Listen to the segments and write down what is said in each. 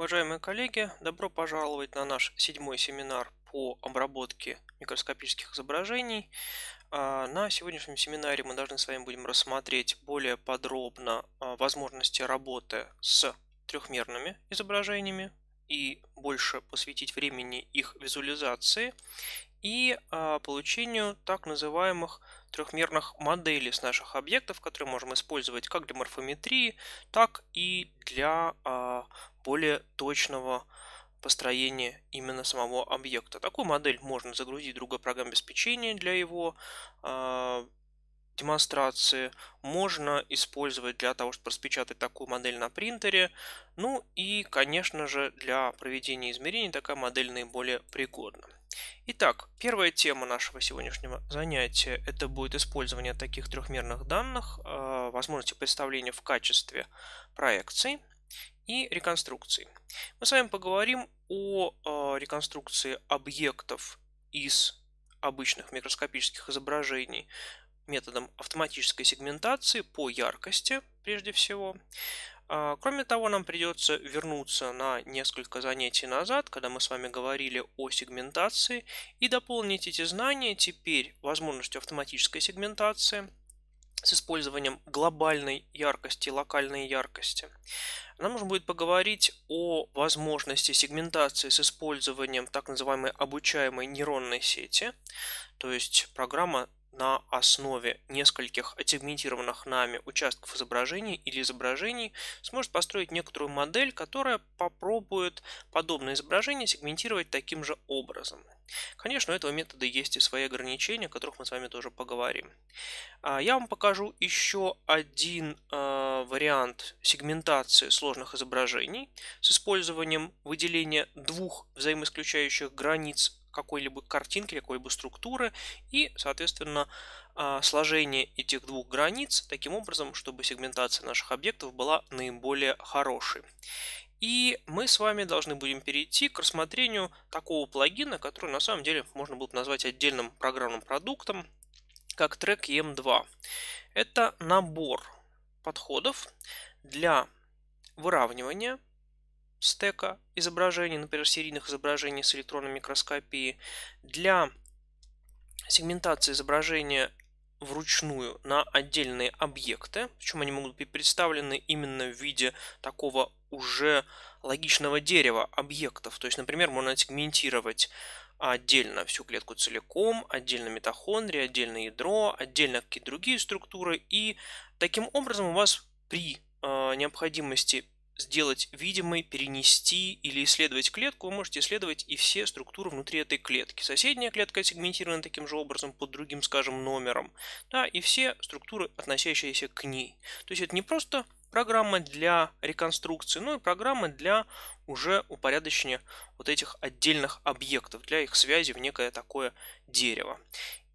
Уважаемые коллеги, добро пожаловать на наш седьмой семинар по обработке микроскопических изображений. А, на сегодняшнем семинаре мы должны с вами будем рассмотреть более подробно а, возможности работы с трехмерными изображениями, и больше посвятить времени их визуализации и а, получению так называемых трехмерных моделей с наших объектов, которые можем использовать как для морфометрии, так и для а, более точного построения именно самого объекта. Такую модель можно загрузить в другой программе обеспечения для его а, демонстрации можно использовать для того, чтобы распечатать такую модель на принтере. Ну и, конечно же, для проведения измерений такая модель наиболее пригодна. Итак, первая тема нашего сегодняшнего занятия – это будет использование таких трехмерных данных, а, возможности представления в качестве проекций и реконструкции. Мы с вами поговорим о а, реконструкции объектов из обычных микроскопических изображений методом автоматической сегментации по яркости прежде всего. А, кроме того, нам придется вернуться на несколько занятий назад, когда мы с вами говорили о сегментации, и дополнить эти знания теперь возможностью автоматической сегментации с использованием глобальной яркости и локальной яркости. Нам нужно будет поговорить о возможности сегментации с использованием так называемой обучаемой нейронной сети, то есть программа на основе нескольких отсегментированных нами участков изображений или изображений сможет построить некоторую модель, которая попробует подобное изображение сегментировать таким же образом. Конечно, у этого метода есть и свои ограничения, о которых мы с вами тоже поговорим. А, я вам покажу еще один а, вариант сегментации сложных изображений с использованием выделения двух взаимоисключающих границ какой-либо картинки, какой-либо структуры и, соответственно, а, сложение этих двух границ таким образом, чтобы сегментация наших объектов была наиболее хорошей. И мы с вами должны будем перейти к рассмотрению такого плагина, который на самом деле можно было бы назвать отдельным программным продуктом, как трек EM2. Это набор подходов для выравнивания стека изображений, например, серийных изображений с электронной микроскопией, для сегментации изображения вручную на отдельные объекты, причем они могут быть представлены именно в виде такого уже логичного дерева объектов. То есть, например, можно сегментировать отдельно всю клетку целиком, отдельно митохондрии, отдельно ядро, отдельно какие-то другие структуры. И таким образом у вас при э, необходимости сделать видимой, перенести или исследовать клетку, вы можете исследовать и все структуры внутри этой клетки. Соседняя клетка сегментирована таким же образом под другим, скажем, номером, да, и все структуры, относящиеся к ней. То есть это не просто программа для реконструкции, но и программа для уже упорядочения вот этих отдельных объектов, для их связи в некое такое дерево.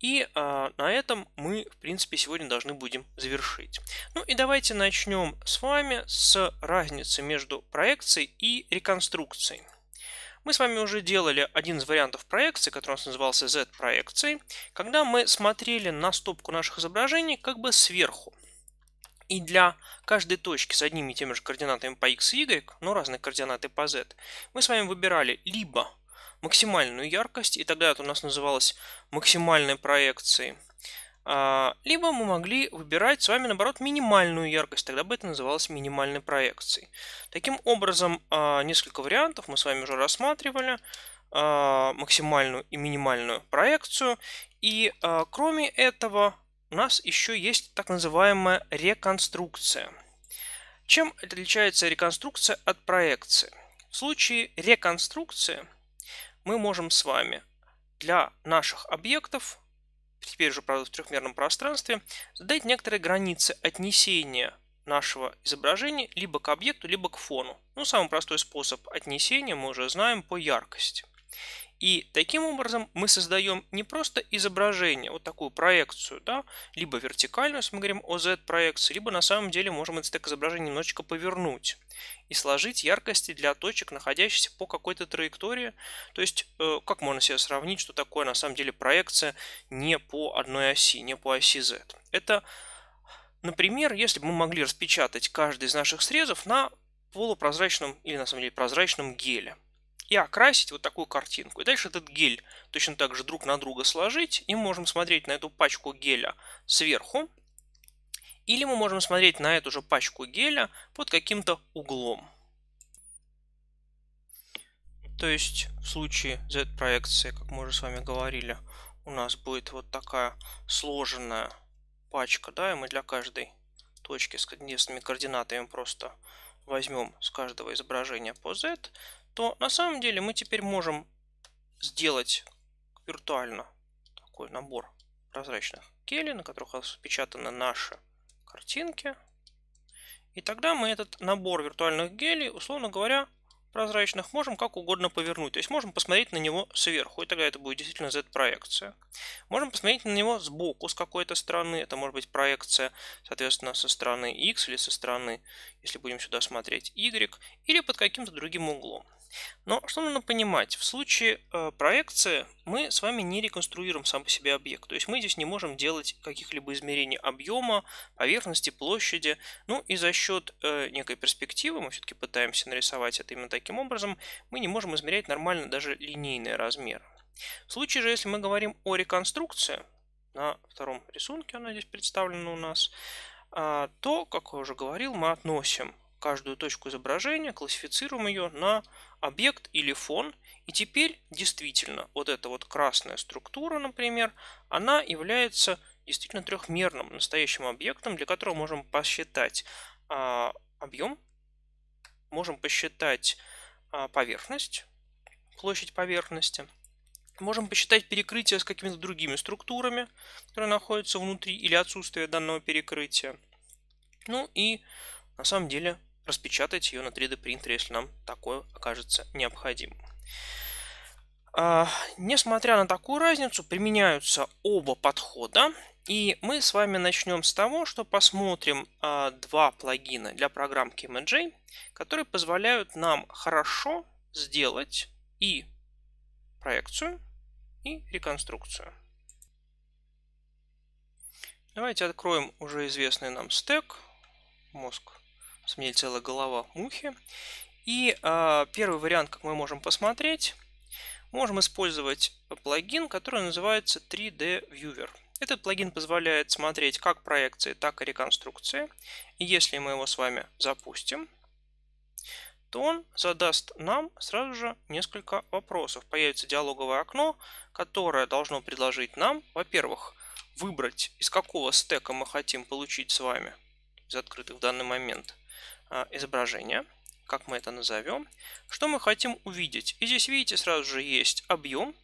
И а, на этом мы, в принципе, сегодня должны будем завершить. Ну и давайте начнем с вами с разницы между проекцией и реконструкцией. Мы с вами уже делали один из вариантов проекции, который у нас назывался Z-проекцией, когда мы смотрели на стопку наших изображений как бы сверху. И для каждой точки с одними и теми же координатами по x и y, но разные координаты по z, мы с вами выбирали либо максимальную яркость, и тогда это у нас называлось максимальной проекцией. А, либо мы могли выбирать с вами, наоборот, минимальную яркость, тогда бы это называлось минимальной проекцией. Таким образом, а, несколько вариантов мы с вами уже рассматривали, а, максимальную и минимальную проекцию. И кроме этого у нас еще есть так называемая реконструкция. Чем отличается реконструкция от проекции? В случае реконструкции – мы можем с вами для наших объектов, теперь уже, правда, в трехмерном пространстве, задать некоторые границы отнесения нашего изображения либо к объекту, либо к фону. Ну, самый простой способ отнесения мы уже знаем по яркости. И таким образом мы создаем не просто изображение, вот такую проекцию, да, либо вертикальную, если мы говорим о Z-проекции, либо на самом деле можем это стек изображения немножечко повернуть и сложить яркости для точек, находящихся по какой-то траектории. То есть, э, как можно себе сравнить, что такое на самом деле проекция не по одной оси, не по оси Z. Это, например, если бы мы могли распечатать каждый из наших срезов на полупрозрачном или на самом деле прозрачном геле – и окрасить вот такую картинку. И дальше этот гель точно так же друг на друга сложить, и мы можем смотреть на эту пачку геля сверху, или мы можем смотреть на эту же пачку геля под каким-то углом. То есть в случае Z-проекции, как мы уже с вами говорили, у нас будет вот такая сложенная пачка, да, и мы для каждой точки с координатами координатами просто возьмем с каждого изображения по Z, то на самом деле мы теперь можем сделать виртуально такой набор прозрачных келей, на которых распечатаны наши картинки. И тогда мы этот набор виртуальных гелей, условно говоря, прозрачных, можем как угодно повернуть. То есть можем посмотреть на него сверху, и тогда это будет действительно Z-проекция. Можем посмотреть на него сбоку, с какой-то стороны. Это может быть проекция, соответственно, со стороны X или со стороны если будем сюда смотреть Y, или под каким-то другим углом. Но что нужно понимать, в случае э, проекции мы с вами не реконструируем сам по себе объект. То есть мы здесь не можем делать каких-либо измерений объема, поверхности, площади. Ну и за счет э, некой перспективы, мы все-таки пытаемся нарисовать это именно таким образом, мы не можем измерять нормально даже линейный размер. В случае же, если мы говорим о реконструкции, на втором рисунке она здесь представлена у нас, а, то, как я уже говорил, мы относим каждую точку изображения, классифицируем ее на объект или фон. И теперь действительно вот эта вот красная структура, например, она является действительно трехмерным настоящим объектом, для которого можем посчитать а, объем, можем посчитать а, поверхность, площадь поверхности – Можем посчитать перекрытие с какими-то другими структурами, которые находятся внутри, или отсутствие данного перекрытия. Ну и на самом деле распечатать ее на 3D принтере, если нам такое окажется необходимым. А, несмотря на такую разницу, применяются оба подхода. И мы с вами начнем с того, что посмотрим а, два плагина для программки MJ, которые позволяют нам хорошо сделать и проекцию, и реконструкцию. Давайте откроем уже известный нам стек. Мозг, на целая голова мухи. И э, первый вариант, как мы можем посмотреть, можем использовать плагин, который называется 3D Viewer. Этот плагин позволяет смотреть как проекции, так и реконструкции. И если мы его с вами запустим, то он задаст нам сразу же несколько вопросов. Появится диалоговое окно, которое должно предложить нам, во-первых, выбрать, из какого стека мы хотим получить с вами из открытых в данный момент а, изображения, как мы это назовем, что мы хотим увидеть. И здесь, видите, сразу же есть объем,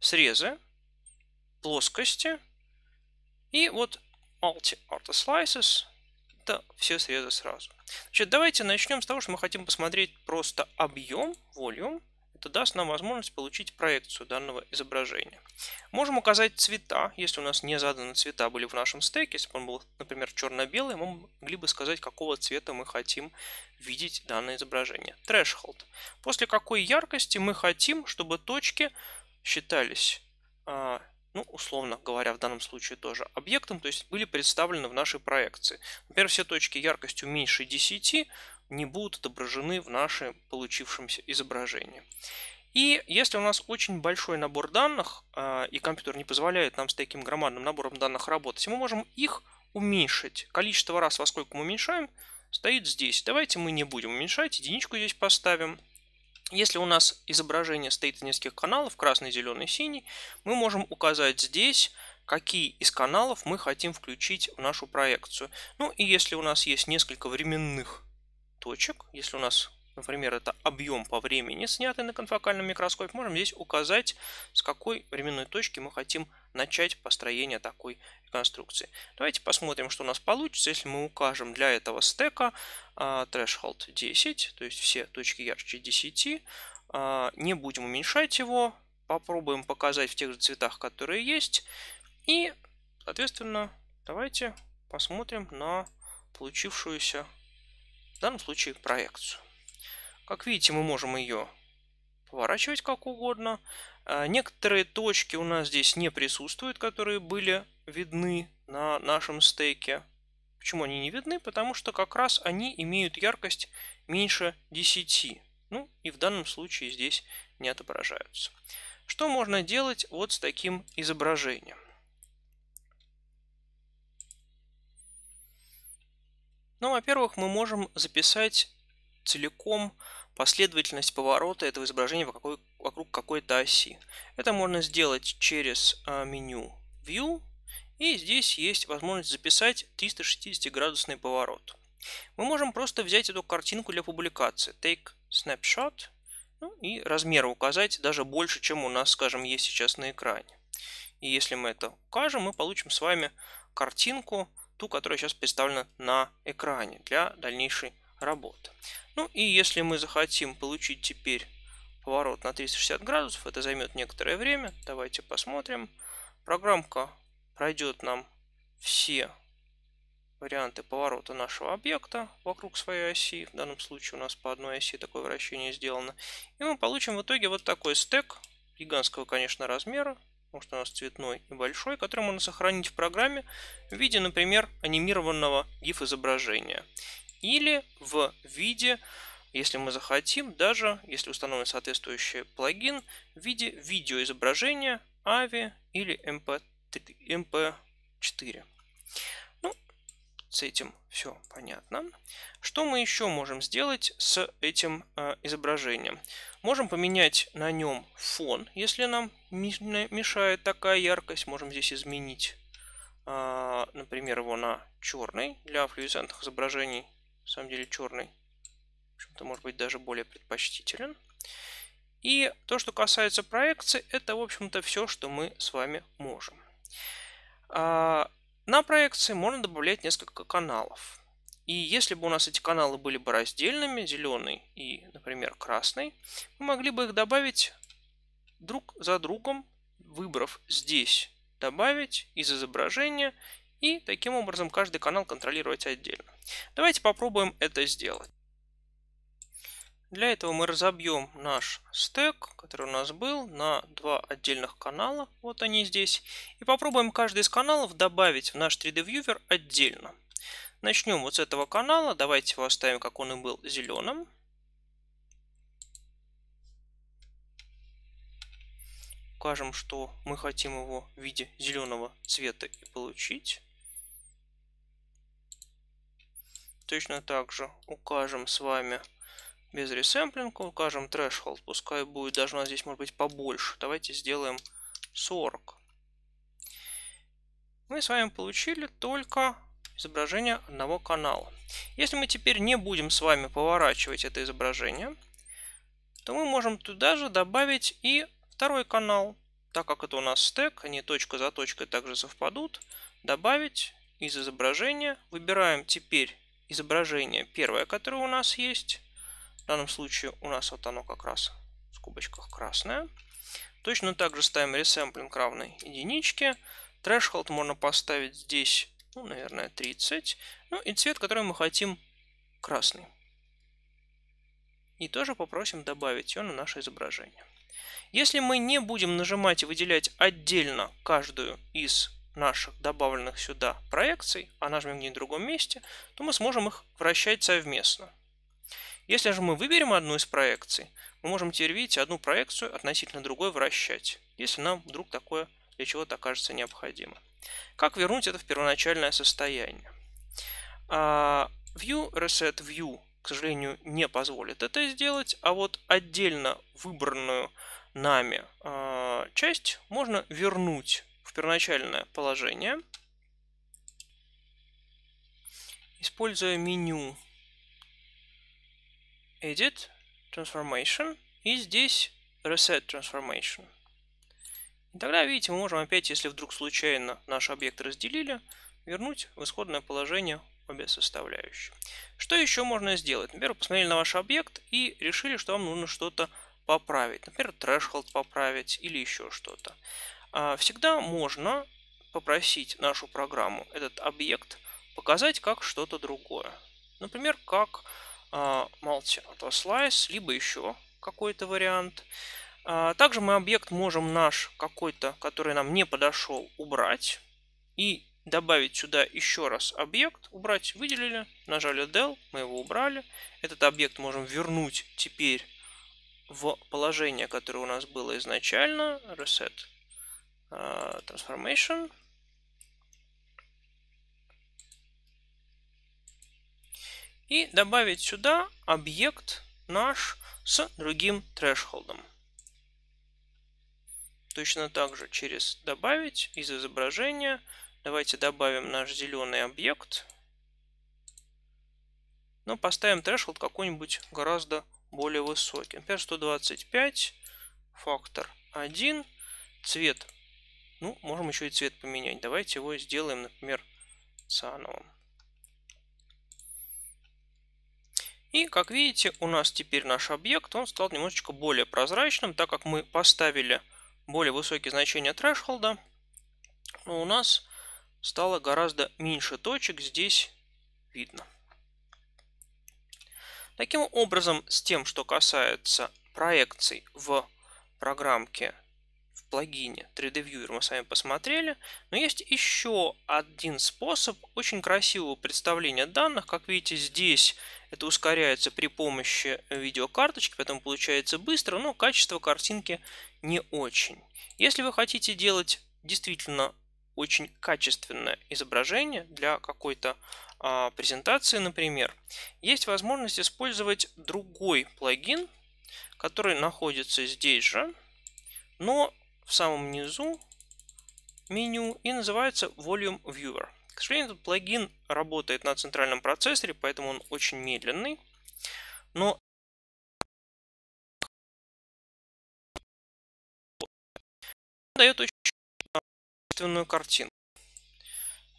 срезы, плоскости и вот multi auto slices это все срезы сразу. Значит, давайте начнем с того, что мы хотим посмотреть просто объем, volume. Это даст нам возможность получить проекцию данного изображения. Можем указать цвета. Если у нас не заданы цвета были в нашем стеке, если бы он был, например, черно-белый, мы могли бы сказать, какого цвета мы хотим видеть данное изображение. Threshold. После какой яркости мы хотим, чтобы точки считались а, ну, условно говоря, в данном случае тоже объектом, то есть были представлены в нашей проекции. Например, все точки яркостью меньше 10 не будут отображены в нашем получившемся изображении. И если у нас очень большой набор данных, а, и компьютер не позволяет нам с таким громадным набором данных работать, мы можем их уменьшить. Количество раз, во сколько мы уменьшаем, стоит здесь. Давайте мы не будем уменьшать, единичку здесь поставим – если у нас изображение стоит из нескольких каналов, красный, зеленый, синий, мы можем указать здесь, какие из каналов мы хотим включить в нашу проекцию. Ну и если у нас есть несколько временных точек, если у нас Например, это объем по времени, снятый на конфокальном микроскопе. Можем здесь указать, с какой временной точки мы хотим начать построение такой конструкции. Давайте посмотрим, что у нас получится, если мы укажем для этого стека uh, threshold 10, то есть все точки ярче 10. А, не будем уменьшать его, попробуем показать в тех же цветах, которые есть. И, соответственно, давайте посмотрим на получившуюся, в данном случае, проекцию. Как видите, мы можем ее поворачивать как угодно. А, некоторые точки у нас здесь не присутствуют, которые были видны на нашем стейке. Почему они не видны? Потому что как раз они имеют яркость меньше 10. Ну и в данном случае здесь не отображаются. Что можно делать вот с таким изображением? Ну, во-первых, мы можем записать целиком последовательность поворота этого изображения вокруг, вокруг какой-то оси. Это можно сделать через а, меню View, и здесь есть возможность записать 360-градусный поворот. Мы можем просто взять эту картинку для публикации, Take Snapshot, ну, и размер указать даже больше, чем у нас, скажем, есть сейчас на экране. И если мы это укажем, мы получим с вами картинку, ту, которая сейчас представлена на экране для дальнейшей работа. Ну и если мы захотим получить теперь поворот на 360 градусов, это займет некоторое время. Давайте посмотрим. Программка пройдет нам все варианты поворота нашего объекта вокруг своей оси. В данном случае у нас по одной оси такое вращение сделано. И мы получим в итоге вот такой стек гигантского, конечно, размера, потому что у нас цветной и большой, который можно сохранить в программе в виде, например, анимированного GIF-изображения или в виде, если мы захотим, даже если установлен соответствующий плагин, в виде видеоизображения AVI или MP3, MP4. Ну, с этим все понятно. Что мы еще можем сделать с этим э, изображением? Можем поменять на нем фон, если нам мешает такая яркость. Можем здесь изменить, э, например, его на черный для флюоресцентных изображений в самом деле черный в общем то может быть даже более предпочтителен. И то, что касается проекции, это, в общем-то, все, что мы с вами можем. А, на проекции можно добавлять несколько каналов. И если бы у нас эти каналы были бы раздельными, зеленый и, например, красный, мы могли бы их добавить друг за другом, выбрав здесь «Добавить» из изображения и таким образом каждый канал контролировать отдельно. Давайте попробуем это сделать. Для этого мы разобьем наш стек, который у нас был, на два отдельных канала. Вот они здесь. И попробуем каждый из каналов добавить в наш 3D Viewer отдельно. Начнем вот с этого канала. Давайте его оставим, как он и был, зеленым. Укажем, что мы хотим его в виде зеленого цвета и получить. точно так же укажем с вами без ресэмплинга, укажем threshold, пускай будет даже у нас здесь может быть побольше. Давайте сделаем 40. Мы с вами получили только изображение одного канала. Если мы теперь не будем с вами поворачивать это изображение, то мы можем туда же добавить и второй канал. Так как это у нас стек, они точка за точкой также совпадут, добавить из изображения. Выбираем теперь изображение. Первое, которое у нас есть. В данном случае у нас вот оно как раз в скобочках красное. Точно так же ставим ресэмплинг равный единичке. Трэшхолд можно поставить здесь, ну, наверное, 30. Ну и цвет, который мы хотим, красный. И тоже попросим добавить ее на наше изображение. Если мы не будем нажимать и выделять отдельно каждую из наших добавленных сюда проекций, а нажмем где-нибудь в другом месте, то мы сможем их вращать совместно. Если же мы выберем одну из проекций, мы можем теперь, видите, одну проекцию относительно другой вращать, если нам вдруг такое для чего-то окажется необходимо. Как вернуть это в первоначальное состояние? А, view Reset View, к сожалению, не позволит это сделать, а вот отдельно выбранную нами а, часть можно вернуть первоначальное положение. Используя меню Edit, Transformation и здесь Reset Transformation. И тогда, видите, мы можем опять, если вдруг случайно наш объект разделили, вернуть в исходное положение обе составляющие. Что еще можно сделать? Например, посмотрели на ваш объект и решили, что вам нужно что-то поправить. Например, threshold поправить или еще что-то. А, всегда можно попросить нашу программу, этот объект, показать как что-то другое. Например, как multi-autoslice, а, либо еще какой-то вариант. А, также мы объект можем наш какой-то, который нам не подошел, убрать и добавить сюда еще раз объект, убрать, выделили, нажали del, мы его убрали. Этот объект можем вернуть теперь в положение, которое у нас было изначально, reset transformation. А, И добавить сюда объект наш с другим трешхолдом Точно так же через «Добавить» из изображения давайте добавим наш зеленый объект. Но ну, поставим трешхолд какой-нибудь гораздо более высокий. Например, 125, фактор 1, цвет ну, можем еще и цвет поменять. Давайте его сделаем, например, циановым. И, как видите, у нас теперь наш объект, он стал немножечко более прозрачным, так как мы поставили более высокие значения трэшхолда, у нас стало гораздо меньше точек здесь видно. Таким образом, с тем, что касается проекций в программке плагине 3D Viewer мы с вами посмотрели. Но есть еще один способ очень красивого представления данных. Как видите, здесь это ускоряется при помощи видеокарточки, поэтому получается быстро, но качество картинки не очень. Если вы хотите делать действительно очень качественное изображение для какой-то а, презентации, например, есть возможность использовать другой плагин, который находится здесь же, но в самом низу меню и называется Volume Viewer. К сожалению, этот плагин работает на центральном процессоре, поэтому он очень медленный. Но дает очень качественную картину.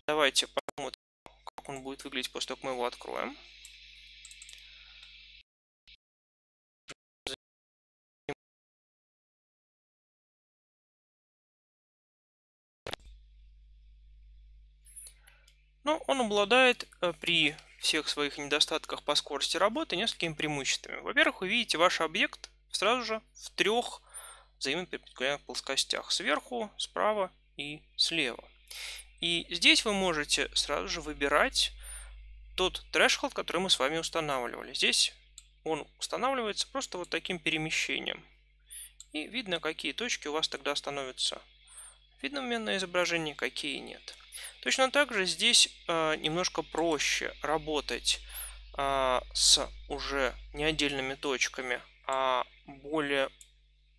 Давайте посмотрим, как он будет выглядеть после того, как мы его откроем. Но ну, он обладает э, при всех своих недостатках по скорости работы несколькими преимуществами. Во-первых, вы видите ваш объект сразу же в трех взаимно перпендикулярных плоскостях. Сверху, справа и слева. И здесь вы можете сразу же выбирать тот трэшхолд, который мы с вами устанавливали. Здесь он устанавливается просто вот таким перемещением. И видно, какие точки у вас тогда становятся видно у на изображении, какие нет. Точно так же здесь э, немножко проще работать э, с уже не отдельными точками, а более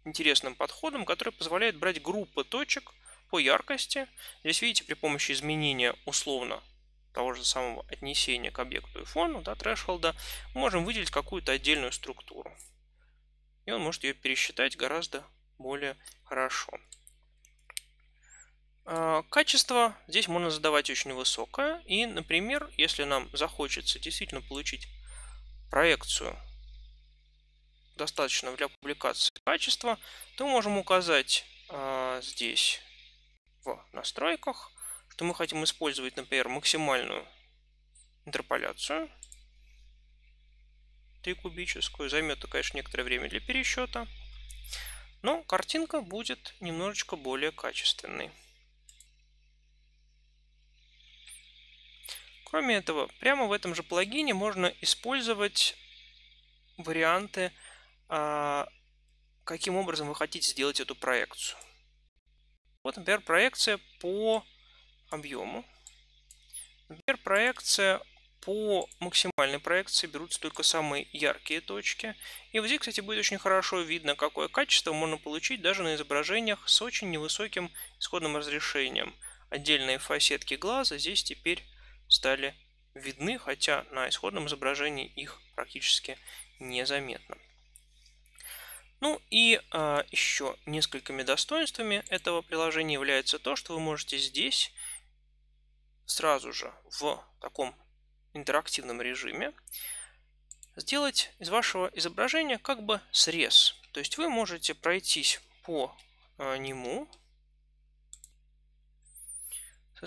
интересным подходом, который позволяет брать группы точек по яркости. Здесь, видите, при помощи изменения условно того же самого отнесения к объекту и фону, да, трэшхолда, можем выделить какую-то отдельную структуру. И он может ее пересчитать гораздо более хорошо. А, качество здесь можно задавать очень высокое. И, например, если нам захочется действительно получить проекцию достаточно для публикации качества, то можем указать а, здесь в настройках, что мы хотим использовать, например, максимальную интерполяцию 3 кубическую. Займет, конечно, некоторое время для пересчета. Но картинка будет немножечко более качественной. Кроме этого, прямо в этом же плагине можно использовать варианты, а, каким образом вы хотите сделать эту проекцию. Вот, например, проекция по объему. Например, проекция по максимальной проекции берутся только самые яркие точки. И вот здесь, кстати, будет очень хорошо видно, какое качество можно получить даже на изображениях с очень невысоким исходным разрешением. Отдельные фасетки глаза здесь теперь стали видны, хотя на исходном изображении их практически незаметно. Ну и э, а, еще несколькими достоинствами этого приложения является то, что вы можете здесь сразу же в таком интерактивном режиме сделать из вашего изображения как бы срез. То есть вы можете пройтись по а, нему,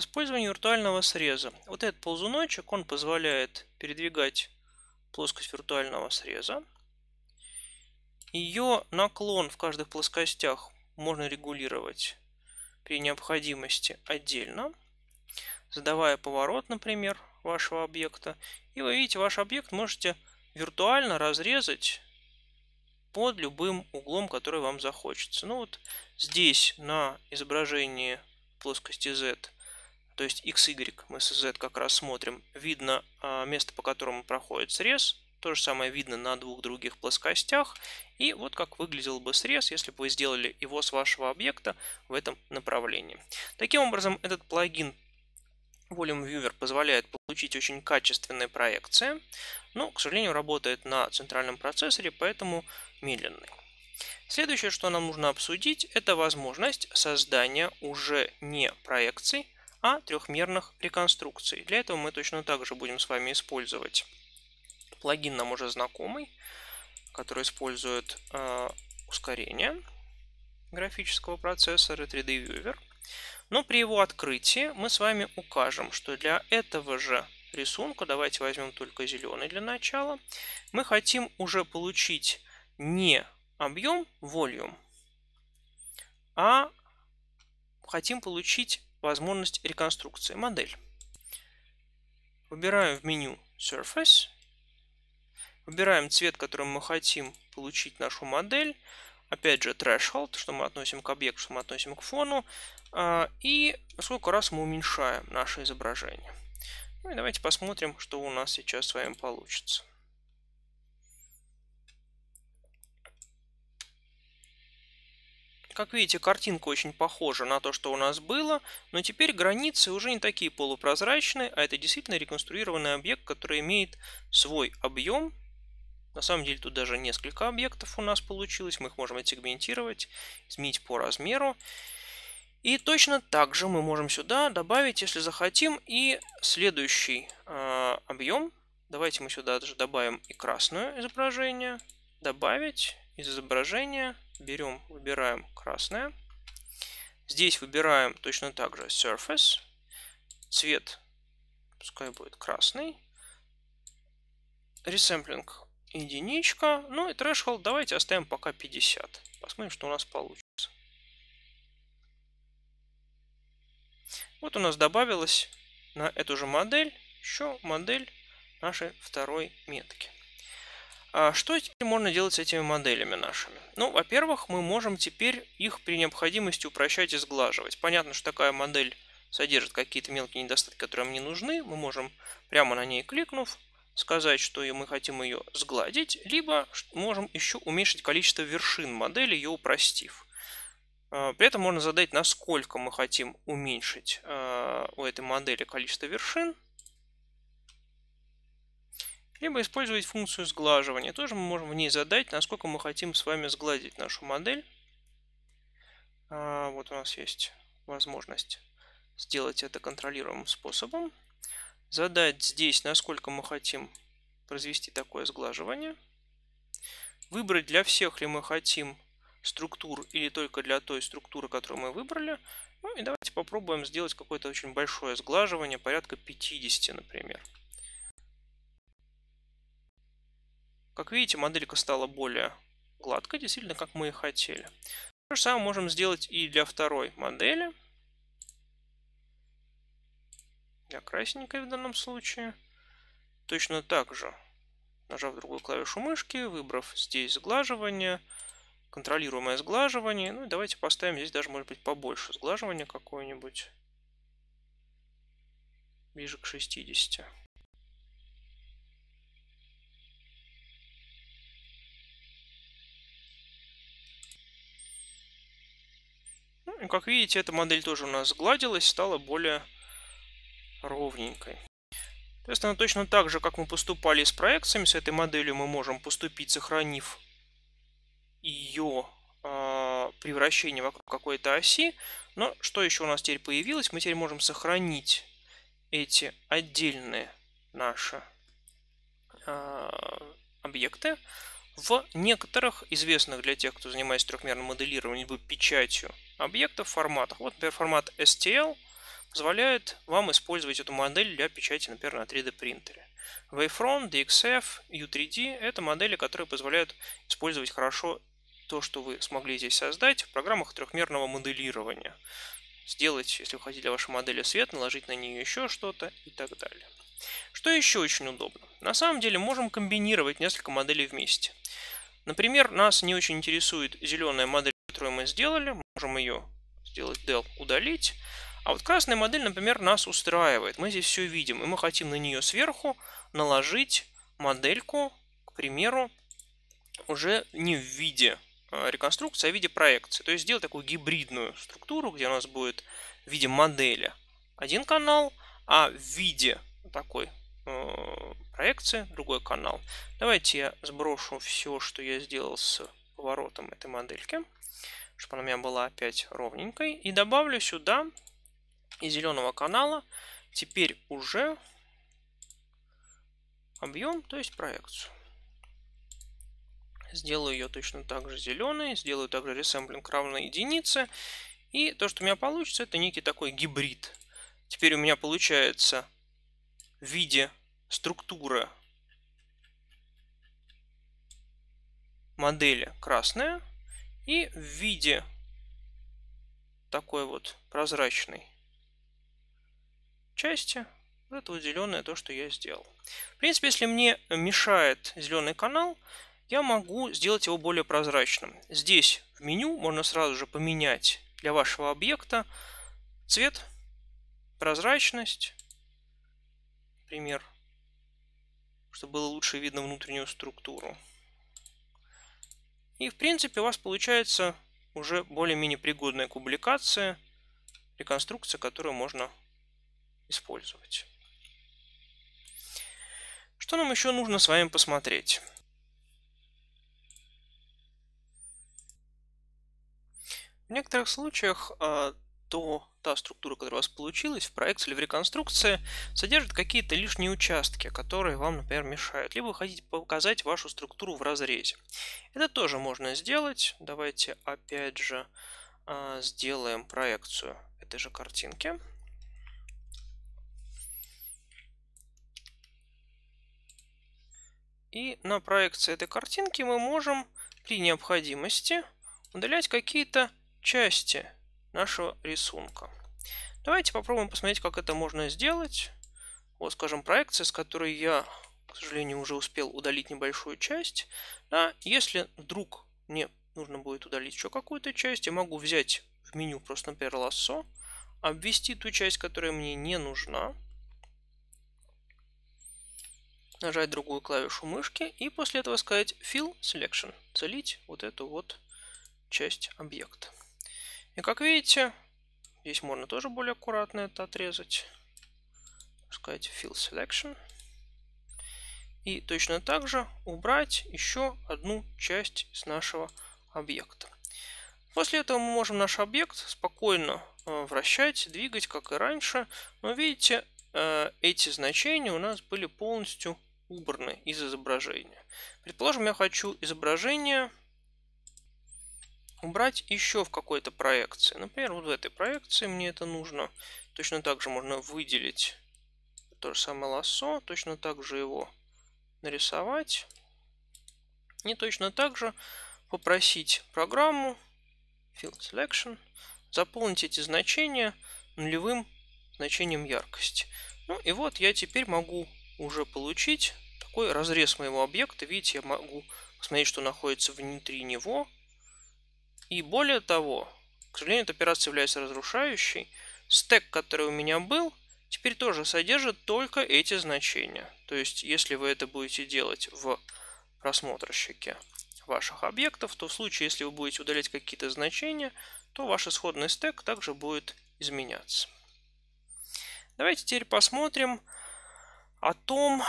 с виртуального среза. Вот этот ползуночек, он позволяет передвигать плоскость виртуального среза. Ее наклон в каждых плоскостях можно регулировать при необходимости отдельно, задавая поворот, например, вашего объекта. И вы видите, ваш объект можете виртуально разрезать под любым углом, который вам захочется. Ну вот здесь на изображении плоскости Z то есть x, y мы с z как раз смотрим, видно а, место, по которому проходит срез, то же самое видно на двух других плоскостях. И вот как выглядел бы срез, если бы вы сделали его с вашего объекта в этом направлении. Таким образом, этот плагин Volume Viewer позволяет получить очень качественные проекции, но, к сожалению, работает на центральном процессоре, поэтому медленный. Следующее, что нам нужно обсудить, это возможность создания уже не проекций, а трехмерных реконструкций. Для этого мы точно так же будем с вами использовать плагин нам уже знакомый, который использует э, ускорение графического процессора 3D Viewer. Но при его открытии мы с вами укажем, что для этого же рисунка, давайте возьмем только зеленый для начала, мы хотим уже получить не объем, volume, а хотим получить возможность реконструкции модели. Выбираем в меню Surface. Выбираем цвет, которым мы хотим получить нашу модель. Опять же, threshold, что мы относим к объекту, что мы относим к фону. А, и сколько раз мы уменьшаем наше изображение. Ну и давайте посмотрим, что у нас сейчас с вами получится. как видите, картинка очень похожа на то, что у нас было, но теперь границы уже не такие полупрозрачные, а это действительно реконструированный объект, который имеет свой объем. На самом деле тут даже несколько объектов у нас получилось, мы их можем отсегментировать, изменить по размеру. И точно так же мы можем сюда добавить, если захотим, и следующий э, объем. Давайте мы сюда даже добавим и красное изображение. Добавить из изображения берем, выбираем красное. Здесь выбираем точно так же Surface. Цвет пускай будет красный. resampling единичка. Ну и threshold давайте оставим пока 50. Посмотрим, что у нас получится. Вот у нас добавилась на эту же модель еще модель нашей второй метки. А что теперь можно делать с этими моделями нашими? Ну, во-первых, мы можем теперь их при необходимости упрощать и сглаживать. Понятно, что такая модель содержит какие-то мелкие недостатки, которые нам не нужны. Мы можем прямо на ней кликнув сказать, что мы хотим ее сгладить, либо можем еще уменьшить количество вершин модели, ее упростив. А, при этом можно задать, насколько мы хотим уменьшить а, у этой модели количество вершин – либо использовать функцию сглаживания. Тоже мы можем в ней задать, насколько мы хотим с вами сгладить нашу модель. А, вот у нас есть возможность сделать это контролируемым способом. Задать здесь, насколько мы хотим произвести такое сглаживание. Выбрать для всех ли мы хотим структур или только для той структуры, которую мы выбрали. Ну и давайте попробуем сделать какое-то очень большое сглаживание, порядка 50, например. Как видите, моделька стала более гладкой, действительно, как мы и хотели. То же самое можем сделать и для второй модели. Для красненькой в данном случае. Точно так же, нажав другую клавишу мышки, выбрав здесь сглаживание, контролируемое сглаживание. Ну и давайте поставим здесь даже, может быть, побольше сглаживания какое-нибудь. Ближе к 60. И ну, как видите, эта модель тоже у нас сгладилась, стала более ровненькой. То есть она точно так же, как мы поступали с проекциями, с этой моделью мы можем поступить, сохранив ее э, а, превращение вокруг какой-то оси. Но что еще у нас теперь появилось? Мы теперь можем сохранить эти отдельные наши э, объекты. В некоторых известных для тех, кто занимается трехмерным моделированием, либо печатью объектов, форматах, вот, например, формат STL позволяет вам использовать эту модель для печати, например, на 3D принтере. Wavefront, DXF, U3D – это модели, которые позволяют использовать хорошо то, что вы смогли здесь создать в программах трехмерного моделирования. Сделать, если вы хотите для вашей модели свет, наложить на нее еще что-то и так далее. Что еще очень удобно? На самом деле можем комбинировать несколько моделей вместе. Например, нас не очень интересует зеленая модель, которую мы сделали. Мы можем ее сделать del, удалить. А вот красная модель, например, нас устраивает. Мы здесь все видим, и мы хотим на нее сверху наложить модельку, к примеру, уже не в виде а, реконструкция, а в виде проекции. То есть сделать такую гибридную структуру, где у нас будет в виде модели один канал, а в виде ну, такой э, проекции, другой канал. Давайте я сброшу все, что я сделал с поворотом этой модельки, чтобы она у меня была опять ровненькой. И добавлю сюда из зеленого канала теперь уже объем, то есть проекцию. Сделаю ее точно так же зеленой, сделаю также ресемблинг равной единице. И то, что у меня получится, это некий такой гибрид. Теперь у меня получается в виде структуры модели красная и в виде такой вот прозрачной части вот это вот зеленое то, что я сделал. В принципе, если мне мешает зеленый канал, я могу сделать его более прозрачным. Здесь в меню можно сразу же поменять для вашего объекта цвет, прозрачность, пример, чтобы было лучше видно внутреннюю структуру. И в принципе у вас получается уже более-менее пригодная публикация, реконструкция, которую можно использовать. Что нам еще нужно с вами посмотреть? В некоторых случаях а, то та структура, которая у вас получилась в проекции, или в реконструкции, содержит какие-то лишние участки, которые вам, например, мешают. Либо вы хотите показать вашу структуру в разрезе. Это тоже можно сделать. Давайте опять же а, сделаем проекцию этой же картинки. И на проекции этой картинки мы можем при необходимости удалять какие-то части нашего рисунка. Давайте попробуем посмотреть, как это можно сделать. Вот, скажем, проекция, с которой я, к сожалению, уже успел удалить небольшую часть. Да, если вдруг мне нужно будет удалить еще какую-то часть, я могу взять в меню просто, например, лассо, обвести ту часть, которая мне не нужна, нажать другую клавишу мышки и после этого сказать Fill Selection, целить вот эту вот часть объекта. И как видите, здесь можно тоже более аккуратно это отрезать. сказать Fill Selection. И точно так же убрать еще одну часть с нашего объекта. После этого мы можем наш объект спокойно э, вращать, двигать, как и раньше. Но видите, э, эти значения у нас были полностью убраны из изображения. Предположим, я хочу изображение убрать еще в какой-то проекции. Например, вот в этой проекции мне это нужно. Точно так же можно выделить то же самое лосо, точно так же его нарисовать. И точно так же попросить программу Field Selection заполнить эти значения нулевым значением яркости. Ну и вот я теперь могу уже получить такой разрез моего объекта. Видите, я могу посмотреть, что находится внутри него. И более того, к сожалению, эта операция является разрушающей. Стек, который у меня был, теперь тоже содержит только эти значения. То есть, если вы это будете делать в просмотрщике ваших объектов, то в случае, если вы будете удалять какие-то значения, то ваш исходный стек также будет изменяться. Давайте теперь посмотрим о том,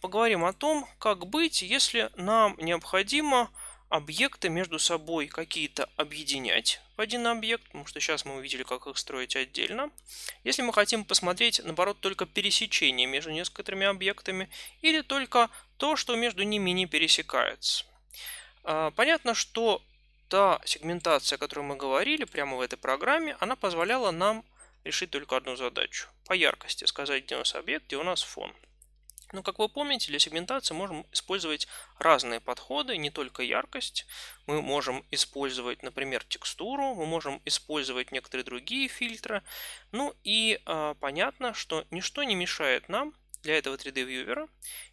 поговорим о том, как быть, если нам необходимо объекты между собой какие-то объединять в один объект, потому что сейчас мы увидели, как их строить отдельно. Если мы хотим посмотреть, наоборот, только пересечение между некоторыми объектами или только то, что между ними не пересекается. А, понятно, что та сегментация, о которой мы говорили прямо в этой программе, она позволяла нам решить только одну задачу. По яркости сказать, где у нас объект, где у нас фон. Но, ну, как вы помните, для сегментации можем использовать разные подходы, не только яркость. Мы можем использовать, например, текстуру, мы можем использовать некоторые другие фильтры. Ну и э, понятно, что ничто не мешает нам для этого 3D-вьювера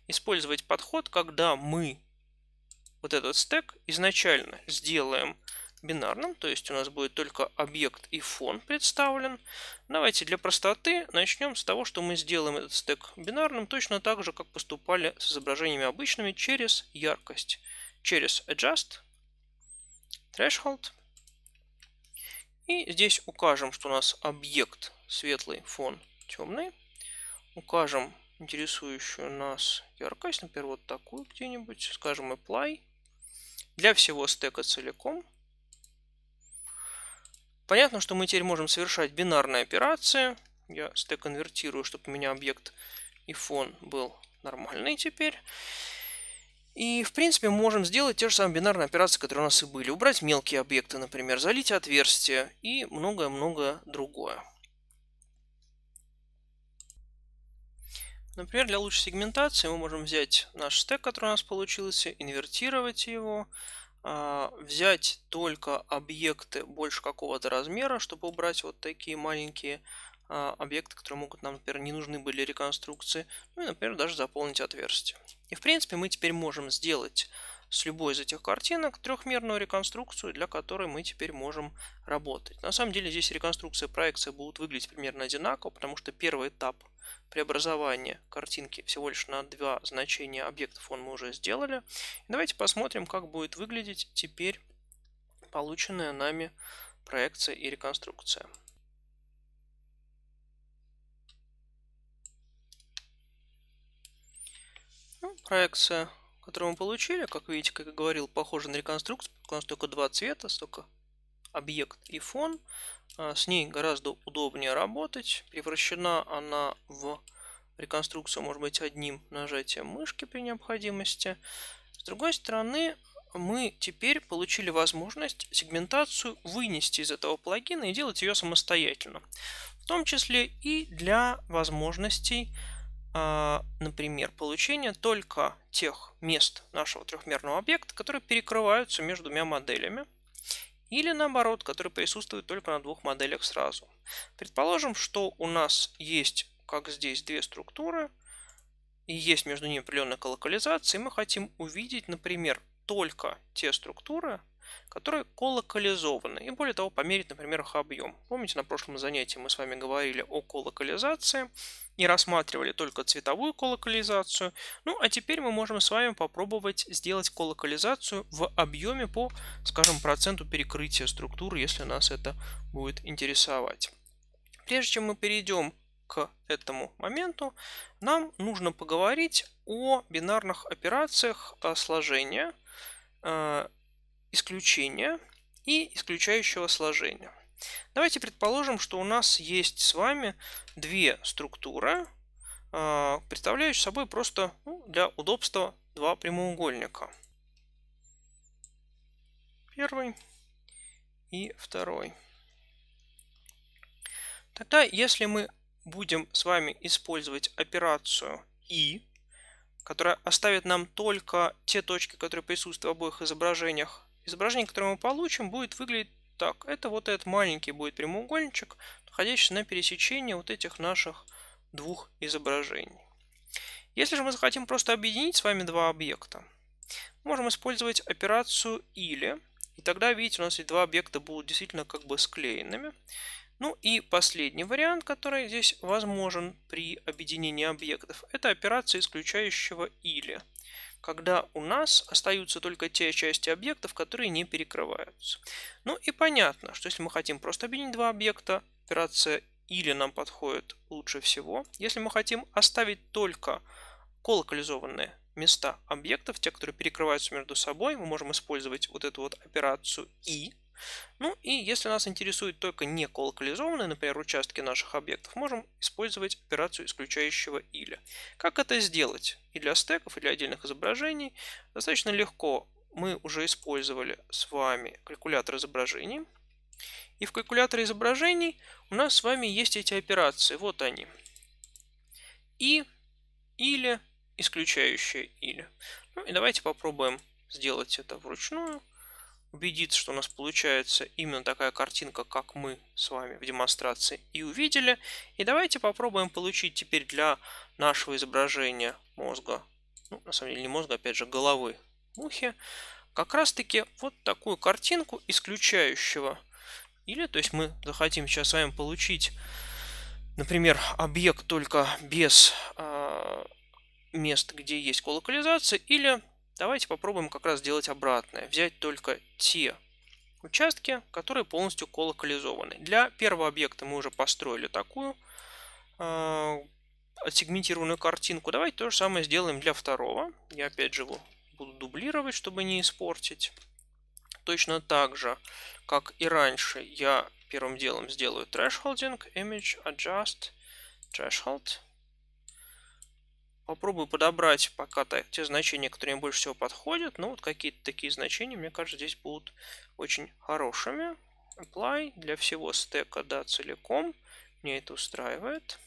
использовать подход, когда мы вот этот стек изначально сделаем бинарным, то есть у нас будет только объект и фон представлен. Давайте для простоты начнем с того, что мы сделаем этот стек бинарным точно так же, как поступали с изображениями обычными через яркость. Через Adjust, Threshold. И здесь укажем, что у нас объект светлый, фон темный. Укажем интересующую нас яркость, например, вот такую где-нибудь. Скажем Apply. Для всего стека целиком – Понятно, что мы теперь можем совершать бинарные операции. Я стек конвертирую, чтобы у меня объект и фон был нормальный теперь. И, в принципе, можем сделать те же самые бинарные операции, которые у нас и были. Убрать мелкие объекты, например, залить отверстия и многое-многое другое. Например, для лучшей сегментации мы можем взять наш стек, который у нас получился, инвертировать его, а, взять только объекты больше какого-то размера, чтобы убрать вот такие маленькие а, объекты, которые могут нам, например, не нужны были реконструкции, ну и, например, даже заполнить отверстие. И, в принципе, мы теперь можем сделать с любой из этих картинок трехмерную реконструкцию, для которой мы теперь можем работать. На самом деле здесь реконструкция и проекция будут выглядеть примерно одинаково, потому что первый этап преобразования картинки всего лишь на два значения объектов он мы уже сделали. И давайте посмотрим, как будет выглядеть теперь полученная нами проекция и реконструкция. Ну, проекция которую мы получили, как видите, как я говорил, похоже на реконструкцию, у нас только два цвета, столько объект и фон. А, с ней гораздо удобнее работать. Превращена она в реконструкцию, может быть, одним нажатием мышки при необходимости. С другой стороны, мы теперь получили возможность сегментацию вынести из этого плагина и делать ее самостоятельно. В том числе и для возможностей а, например, получение только тех мест нашего трехмерного объекта, которые перекрываются между двумя моделями, или наоборот, которые присутствуют только на двух моделях сразу. Предположим, что у нас есть, как здесь, две структуры, и есть между ними определенная колокализация, и мы хотим увидеть, например, только те структуры, которые колокализованы, и более того, померить, например, их объем. Помните, на прошлом занятии мы с вами говорили о колокализации, и рассматривали только цветовую колокализацию. Ну, а теперь мы можем с вами попробовать сделать колокализацию в объеме по, скажем, проценту перекрытия структуры, если нас это будет интересовать. Прежде чем мы перейдем к этому моменту, нам нужно поговорить о бинарных операциях сложения, э, исключения и исключающего сложения. Давайте предположим, что у нас есть с вами две структуры, а, представляющие собой просто ну, для удобства два прямоугольника. Первый и второй. Тогда, если мы будем с вами использовать операцию «и», которая оставит нам только те точки, которые присутствуют в обоих изображениях, изображение, которое мы получим, будет выглядеть так, это вот этот маленький будет прямоугольничек, находящийся на пересечении вот этих наших двух изображений. Если же мы захотим просто объединить с вами два объекта, можем использовать операцию «или», и тогда, видите, у нас эти два объекта будут действительно как бы склеенными. Ну и последний вариант, который здесь возможен при объединении объектов, это операция исключающего «или» когда у нас остаются только те части объектов, которые не перекрываются. Ну и понятно, что если мы хотим просто объединить два объекта, операция или нам подходит лучше всего. Если мы хотим оставить только колокализованные места объектов, те, которые перекрываются между собой, мы можем использовать вот эту вот операцию «и», ну и если нас интересует только не колокализованные, например, участки наших объектов, можем использовать операцию исключающего или. Как это сделать? И для стеков, и для отдельных изображений достаточно легко. Мы уже использовали с вами калькулятор изображений. И в калькуляторе изображений у нас с вами есть эти операции. Вот они. И, или, исключающее или. Ну и давайте попробуем сделать это вручную убедиться, что у нас получается именно такая картинка, как мы с вами в демонстрации и увидели. И давайте попробуем получить теперь для нашего изображения мозга, ну, на самом деле не мозга, опять же, головы мухи, как раз-таки вот такую картинку исключающего. Или, то есть мы захотим сейчас с вами получить, например, объект только без э, мест, где есть колокализация, или Давайте попробуем как раз сделать обратное. Взять только те участки, которые полностью колокализованы. Для первого объекта мы уже построили такую э, отсегментированную картинку. Давайте то же самое сделаем для второго. Я опять же его буду дублировать, чтобы не испортить. Точно так же, как и раньше, я первым делом сделаю thresholding, image, adjust, threshold. Попробую подобрать пока те значения, которые мне больше всего подходят. Ну, вот какие-то такие значения, мне кажется, здесь будут очень хорошими. Apply для всего стека, да, целиком. Мне это устраивает.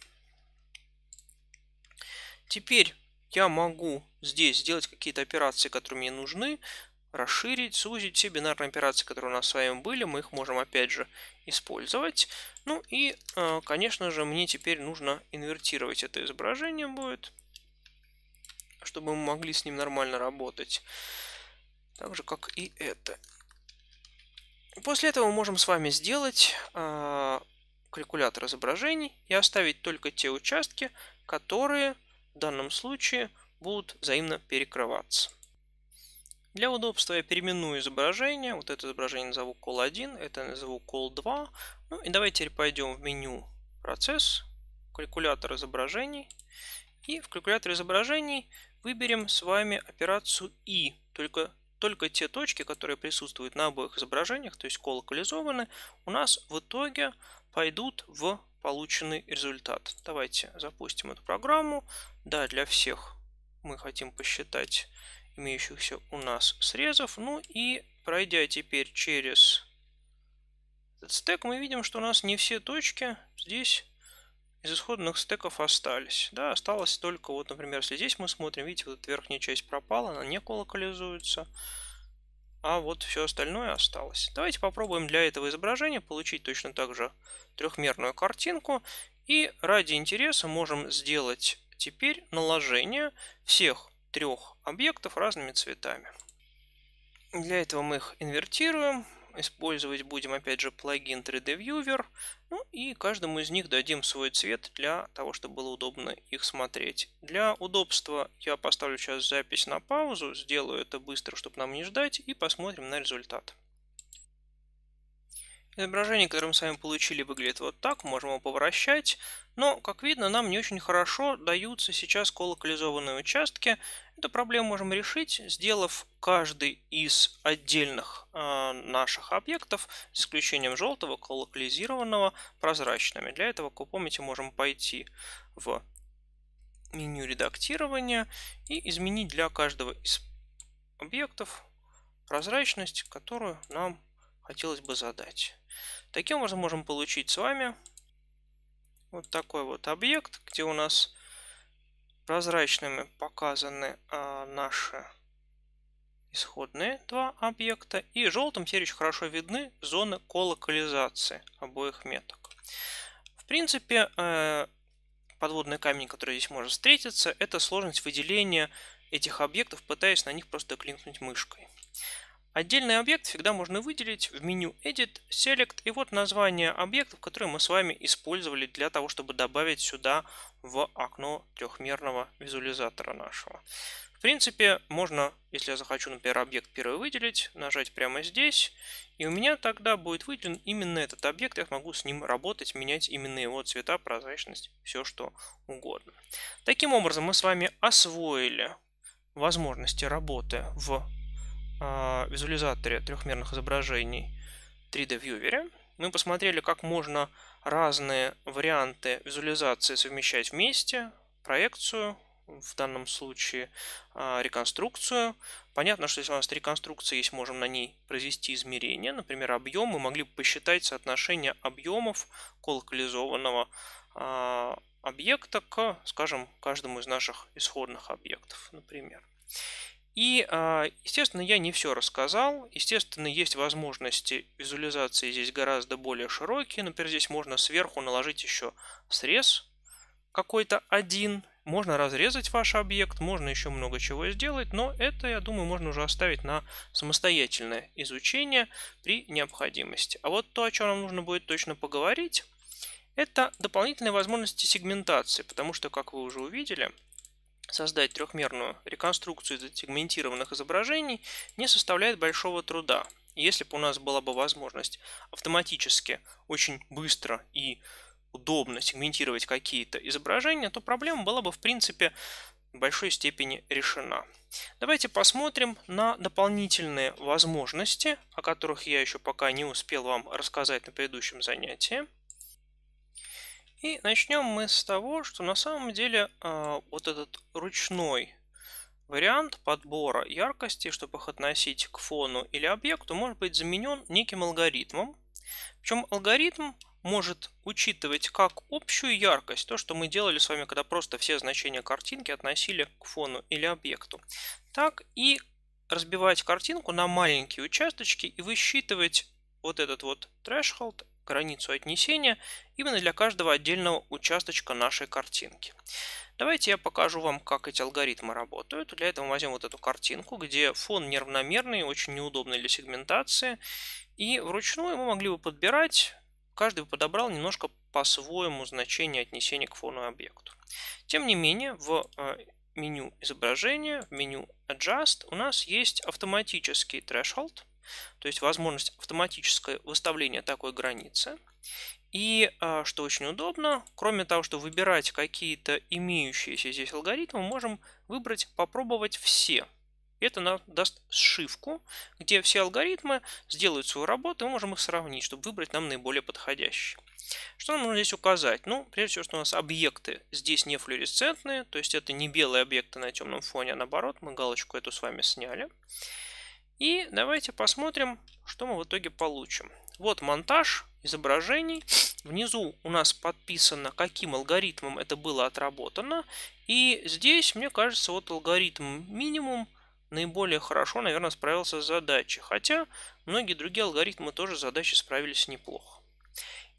Теперь я могу здесь сделать какие-то операции, которые мне нужны, расширить, сузить. Все бинарные операции, которые у нас с вами были, мы их можем опять же использовать. Ну и, э, конечно же, мне теперь нужно инвертировать это изображение будет чтобы мы могли с ним нормально работать. Так же, как и это. После этого мы можем с вами сделать э, калькулятор изображений и оставить только те участки, которые в данном случае будут взаимно перекрываться. Для удобства я переименую изображение. Вот это изображение назову call 1, это назову call 2. Ну и давайте теперь пойдем в меню процесс, калькулятор изображений. И в калькуляторе изображений Выберем с вами операцию «и», только, только те точки, которые присутствуют на обоих изображениях, то есть колокализованы, у нас в итоге пойдут в полученный результат. Давайте запустим эту программу. Да, для всех мы хотим посчитать имеющихся у нас срезов. Ну и пройдя теперь через этот стек, мы видим, что у нас не все точки здесь из исходных стеков остались. Да, осталось только, вот, например, если здесь мы смотрим, видите, вот эта верхняя часть пропала, она не колокализуется. А вот все остальное осталось. Давайте попробуем для этого изображения получить точно так же трехмерную картинку. И ради интереса можем сделать теперь наложение всех трех объектов разными цветами. Для этого мы их инвертируем. Использовать будем опять же плагин 3D Viewer. Ну и каждому из них дадим свой цвет для того, чтобы было удобно их смотреть. Для удобства я поставлю сейчас запись на паузу, сделаю это быстро, чтобы нам не ждать, и посмотрим на результат. Изображение, которое мы с вами получили, выглядит вот так, можем его повращать, но, как видно, нам не очень хорошо даются сейчас колокализованные участки. Эту проблему можем решить, сделав каждый из отдельных э, наших объектов, с исключением желтого, колокализированного, прозрачными. Для этого, как вы помните, можем пойти в меню редактирования и изменить для каждого из объектов прозрачность, которую нам хотелось бы задать. Таким образом можем получить с вами вот такой вот объект, где у нас прозрачными показаны э, наши исходные два объекта. И желтым теперь очень хорошо видны зоны колокализации обоих меток. В принципе, э, подводный камень, который здесь может встретиться, это сложность выделения этих объектов, пытаясь на них просто кликнуть мышкой. Отдельный объект всегда можно выделить в меню Edit, Select и вот название объектов, которые мы с вами использовали для того, чтобы добавить сюда в окно трехмерного визуализатора нашего. В принципе, можно, если я захочу, например, объект первый выделить, нажать прямо здесь, и у меня тогда будет выделен именно этот объект, я смогу с ним работать, менять именно его цвета, прозрачность, все что угодно. Таким образом, мы с вами освоили возможности работы в а, визуализаторе трехмерных изображений 3D Viewer мы посмотрели, как можно разные варианты визуализации совмещать вместе, проекцию, в данном случае а, реконструкцию. Понятно, что если у нас реконструкция есть, можем на ней произвести измерения, например, объем. Мы могли бы посчитать соотношение объемов колокализованного а, объекта к, скажем, каждому из наших исходных объектов, например. И, а, естественно, я не все рассказал. Естественно, есть возможности визуализации здесь гораздо более широкие. Например, здесь можно сверху наложить еще срез какой-то один. Можно разрезать ваш объект, можно еще много чего сделать, но это, я думаю, можно уже оставить на самостоятельное изучение при необходимости. А вот то, о чем нам нужно будет точно поговорить, это дополнительные возможности сегментации, потому что, как вы уже увидели, Создать трехмерную реконструкцию из сегментированных изображений не составляет большого труда. Если бы у нас была бы возможность автоматически, очень быстро и удобно сегментировать какие-то изображения, то проблема была бы в принципе в большой степени решена. Давайте посмотрим на дополнительные возможности, о которых я еще пока не успел вам рассказать на предыдущем занятии. И начнем мы с того, что на самом деле а, вот этот ручной вариант подбора яркости, чтобы их относить к фону или объекту, может быть заменен неким алгоритмом. Причем алгоритм может учитывать как общую яркость, то, что мы делали с вами, когда просто все значения картинки относили к фону или объекту, так и разбивать картинку на маленькие участочки и высчитывать вот этот вот threshold границу отнесения именно для каждого отдельного участочка нашей картинки. Давайте я покажу вам, как эти алгоритмы работают. Для этого возьмем вот эту картинку, где фон неравномерный, очень неудобный для сегментации. И вручную мы могли бы подбирать, каждый бы подобрал немножко по-своему значение отнесения к фону объекту. Тем не менее, в э, меню изображения, в меню Adjust у нас есть автоматический threshold – то есть возможность автоматическое выставления такой границы. И, а, что очень удобно, кроме того, что выбирать какие-то имеющиеся здесь алгоритмы, мы можем выбрать «Попробовать все». Это нам даст сшивку, где все алгоритмы сделают свою работу, и мы можем их сравнить, чтобы выбрать нам наиболее подходящий. Что нам нужно здесь указать? Ну, прежде всего, что у нас объекты здесь не флуоресцентные, то есть это не белые объекты на темном фоне, а наоборот, мы галочку эту с вами сняли. И давайте посмотрим, что мы в итоге получим. Вот монтаж изображений. Внизу у нас подписано, каким алгоритмом это было отработано. И здесь, мне кажется, вот алгоритм минимум наиболее хорошо, наверное, справился с задачей. Хотя многие другие алгоритмы тоже задачи справились неплохо.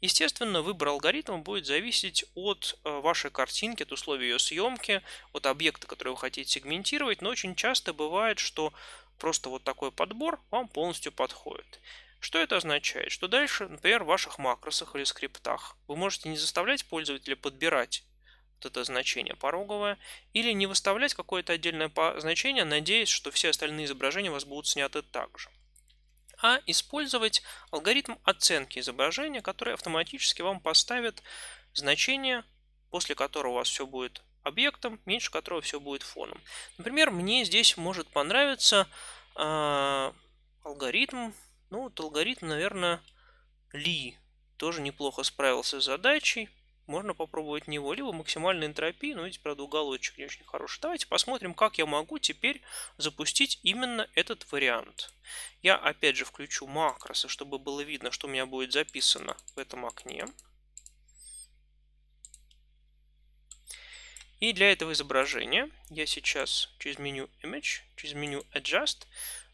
Естественно, выбор алгоритма будет зависеть от э, вашей картинки, от условий ее съемки, от объекта, который вы хотите сегментировать. Но очень часто бывает, что Просто вот такой подбор вам полностью подходит. Что это означает? Что дальше, например, в ваших макросах или скриптах вы можете не заставлять пользователя подбирать вот это значение пороговое, или не выставлять какое-то отдельное значение, надеясь, что все остальные изображения у вас будут сняты также а использовать алгоритм оценки изображения, который автоматически вам поставит значение, после которого у вас все будет объектом, меньше которого все будет фоном. Например, мне здесь может понравиться э, алгоритм. Ну, вот алгоритм, наверное, Ли тоже неплохо справился с задачей. Можно попробовать него, либо максимальная энтропия. но ну, здесь, правда, уголочек не очень хороший. Давайте посмотрим, как я могу теперь запустить именно этот вариант. Я, опять же, включу макросы, чтобы было видно, что у меня будет записано в этом окне. И для этого изображения я сейчас через меню Image, через меню Adjust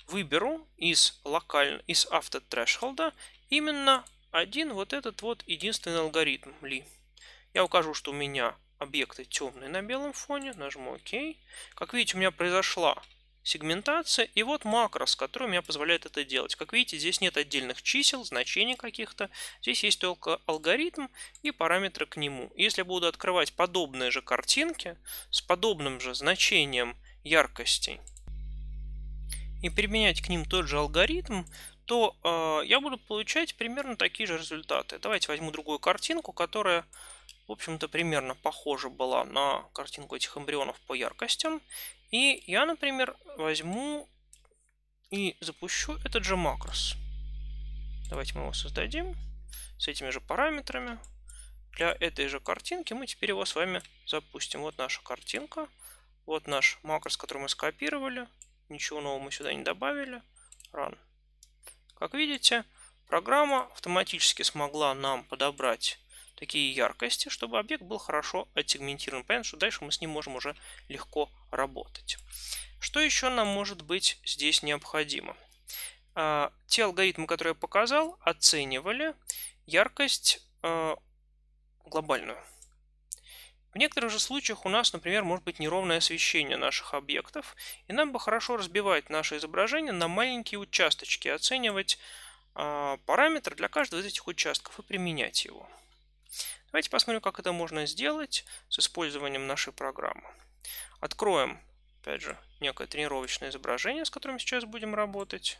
выберу из, локаль... из Auto Threshold именно один вот этот вот единственный алгоритм Ли. Я укажу, что у меня объекты темные на белом фоне, нажму ОК. Как видите, у меня произошла сегментация и вот макрос, который меня позволяет это делать. Как видите, здесь нет отдельных чисел, значений каких-то. Здесь есть только алгоритм и параметры к нему. Если буду открывать подобные же картинки с подобным же значением яркости и применять к ним тот же алгоритм, то э, я буду получать примерно такие же результаты. Давайте возьму другую картинку, которая в общем-то, примерно похожа была на картинку этих эмбрионов по яркостям. И я, например, возьму и запущу этот же макрос. Давайте мы его создадим с этими же параметрами. Для этой же картинки мы теперь его с вами запустим. Вот наша картинка. Вот наш макрос, который мы скопировали. Ничего нового мы сюда не добавили. Run. Как видите, программа автоматически смогла нам подобрать такие яркости, чтобы объект был хорошо отсегментирован. Понятно, что дальше мы с ним можем уже легко работать. Что еще нам может быть здесь необходимо? А, те алгоритмы, которые я показал, оценивали яркость а, глобальную. В некоторых же случаях у нас, например, может быть неровное освещение наших объектов, и нам бы хорошо разбивать наше изображение на маленькие участочки, оценивать э, а, параметр для каждого из этих участков и применять его. Давайте посмотрим, как это можно сделать с использованием нашей программы. Откроем, опять же, некое тренировочное изображение, с которым сейчас будем работать.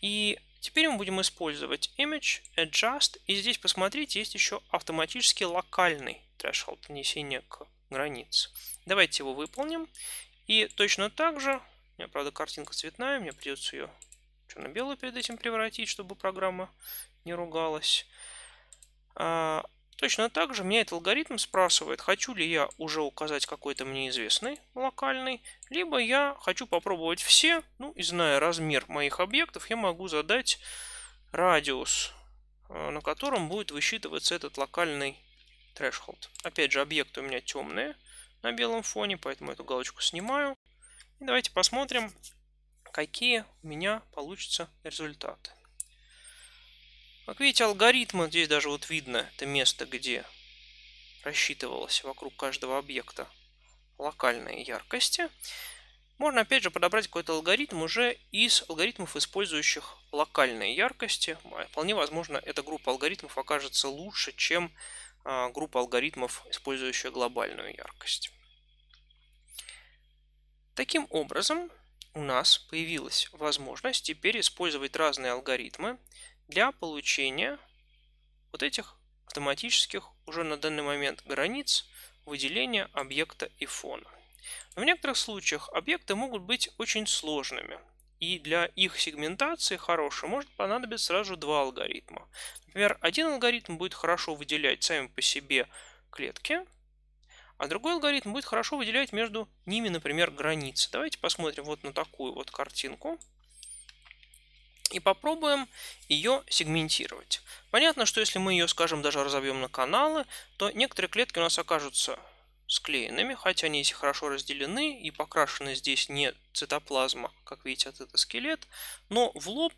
И теперь мы будем использовать Image, Adjust. И здесь, посмотрите, есть еще автоматически локальный threshold нанесения к границе. Давайте его выполним. И точно так же, у меня, правда, картинка цветная, мне придется ее черно-белую перед этим превратить, чтобы программа не ругалась. А, Точно так же меня этот алгоритм спрашивает, хочу ли я уже указать какой-то мне известный локальный, либо я хочу попробовать все, ну и зная размер моих объектов, я могу задать радиус, э, на котором будет высчитываться этот локальный threshold. Опять же, объекты у меня темные на белом фоне, поэтому эту галочку снимаю. И давайте посмотрим, какие у меня получатся результаты. Как видите, алгоритмы, здесь даже вот видно это место, где рассчитывалось вокруг каждого объекта локальные яркости. Можно опять же подобрать какой-то алгоритм уже из алгоритмов, использующих локальные яркости. Вполне возможно, эта группа алгоритмов окажется лучше, чем а, группа алгоритмов, использующая глобальную яркость. Таким образом, у нас появилась возможность теперь использовать разные алгоритмы для получения вот этих автоматических уже на данный момент границ выделения объекта и фона. Но в некоторых случаях объекты могут быть очень сложными, и для их сегментации хорошей может понадобиться сразу два алгоритма. Например, один алгоритм будет хорошо выделять сами по себе клетки, а другой алгоритм будет хорошо выделять между ними, например, границы. Давайте посмотрим вот на такую вот картинку и попробуем ее сегментировать. Понятно, что если мы ее, скажем, даже разобьем на каналы, то некоторые клетки у нас окажутся склеенными, хотя они здесь хорошо разделены и покрашены здесь не цитоплазма, как видите, от а это скелет, но в лоб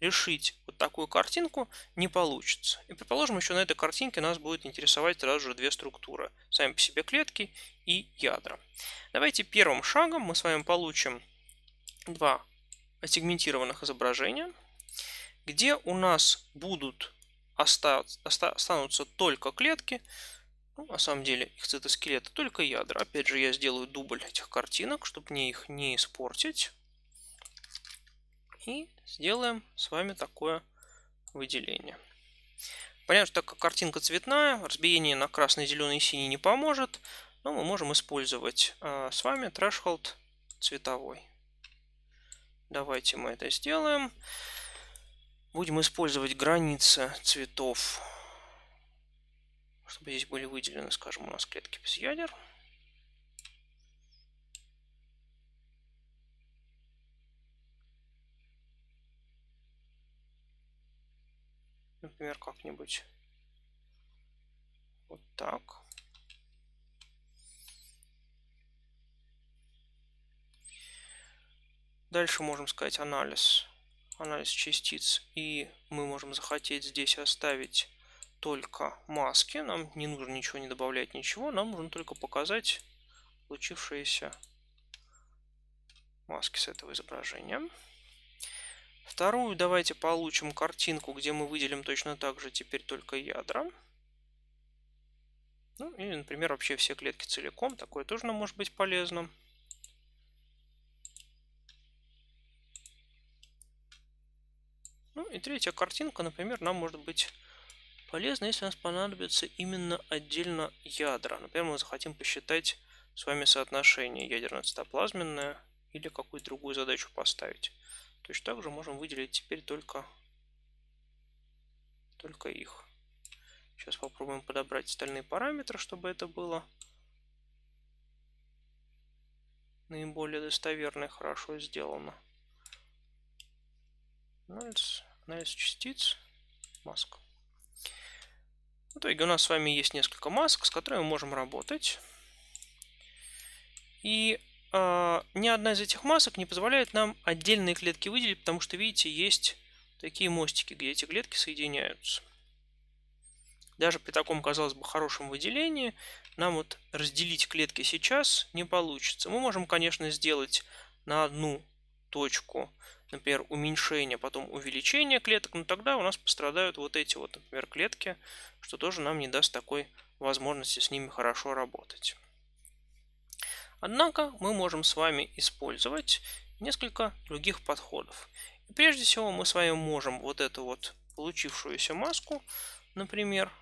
решить вот такую картинку не получится. И предположим, еще на этой картинке нас будет интересовать сразу же две структуры. Сами по себе клетки и ядра. Давайте первым шагом мы с вами получим два сегментированных изображения, где у нас будут останутся только клетки, ну, на самом деле их цитоскелета только ядра. Опять же, я сделаю дубль этих картинок, чтобы мне их не испортить. И сделаем с вами такое выделение. Понятно, что так как картинка цветная, разбиение на красный, зеленый и синий не поможет, но мы можем использовать а, с вами трэшхолд цветовой. Давайте мы это сделаем. Будем использовать границы цветов, чтобы здесь были выделены, скажем, у нас клетки без ядер. Например, как-нибудь вот так. Дальше можем сказать анализ, анализ частиц. И мы можем захотеть здесь оставить только маски. Нам не нужно ничего не добавлять, ничего. Нам нужно только показать получившиеся маски с этого изображения. Вторую давайте получим картинку, где мы выделим точно так же теперь только ядра. Ну или, например, вообще все клетки целиком. Такое тоже нам может быть полезно. Ну и третья картинка, например, нам может быть полезна, если у нас понадобится именно отдельно ядра. Например, мы захотим посчитать с вами соотношение ядерно-цитоплазменное или какую-то другую задачу поставить. Точно так же можем выделить теперь только, только их. Сейчас попробуем подобрать остальные параметры, чтобы это было наиболее достоверно и хорошо сделано. Nice. Ну, анализ частиц, маск. В итоге у нас с вами есть несколько масок, с которыми мы можем работать. И э, ни одна из этих масок не позволяет нам отдельные клетки выделить, потому что, видите, есть такие мостики, где эти клетки соединяются. Даже при таком, казалось бы, хорошем выделении нам вот разделить клетки сейчас не получится. Мы можем, конечно, сделать на одну точку например, уменьшение, потом увеличение клеток, ну тогда у нас пострадают вот эти вот, например, клетки, что тоже нам не даст такой возможности с ними хорошо работать. Однако мы можем с вами использовать несколько других подходов. И прежде всего мы с вами можем вот эту вот получившуюся маску, например,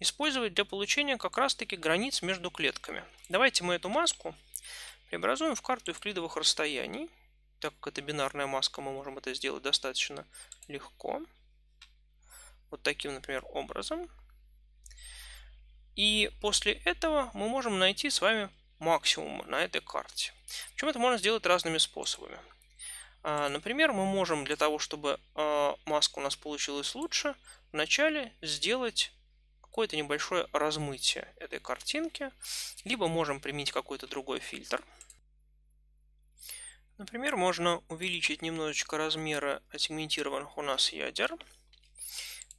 использовать для получения как раз-таки границ между клетками. Давайте мы эту маску преобразуем в карту эвклидовых расстояний так как это бинарная маска, мы можем это сделать достаточно легко. Вот таким, например, образом. И после этого мы можем найти с вами максимум на этой карте. Причем это можно сделать разными способами. А, например, мы можем для того, чтобы а, маска у нас получилась лучше, вначале сделать какое-то небольшое размытие этой картинки, либо можем применить какой-то другой фильтр – Например, можно увеличить немножечко размеры сегментированных у нас ядер,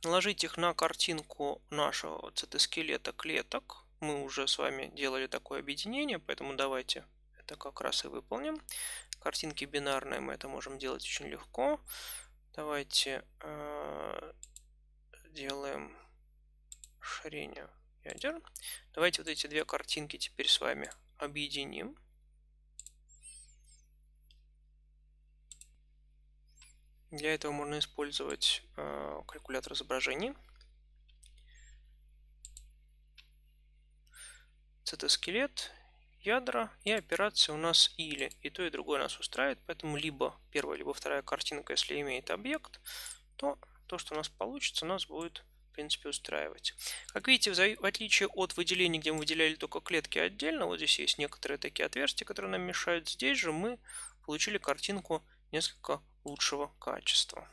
наложить их на картинку нашего цитоскелета клеток. Мы уже с вами делали такое объединение, поэтому давайте это как раз и выполним. Картинки бинарные мы это можем делать очень легко. Давайте э, делаем расширение ядер. Давайте вот эти две картинки теперь с вами объединим. Для этого можно использовать э, калькулятор изображений. Цитоскелет, ядра и операция у нас или. И то, и другое нас устраивает, поэтому либо первая, либо вторая картинка, если имеет объект, то то, что у нас получится, у нас будет в принципе устраивать. Как видите, в отличие от выделения, где мы выделяли только клетки отдельно, вот здесь есть некоторые такие отверстия, которые нам мешают, здесь же мы получили картинку несколько лучшего качества.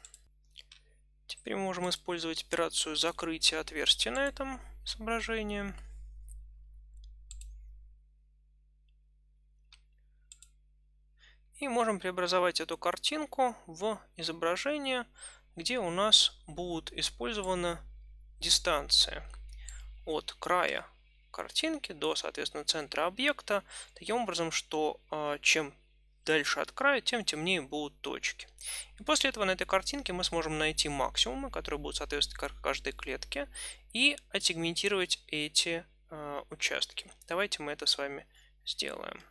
Теперь мы можем использовать операцию закрытия отверстия на этом изображении И можем преобразовать эту картинку в изображение, где у нас будут использованы дистанции от края картинки до, соответственно, центра объекта, таким образом, что а, чем дальше от края, тем темнее будут точки. И после этого на этой картинке мы сможем найти максимумы, которые будут соответствовать каждой клетке, и отсегментировать эти э, участки. Давайте мы это с вами сделаем.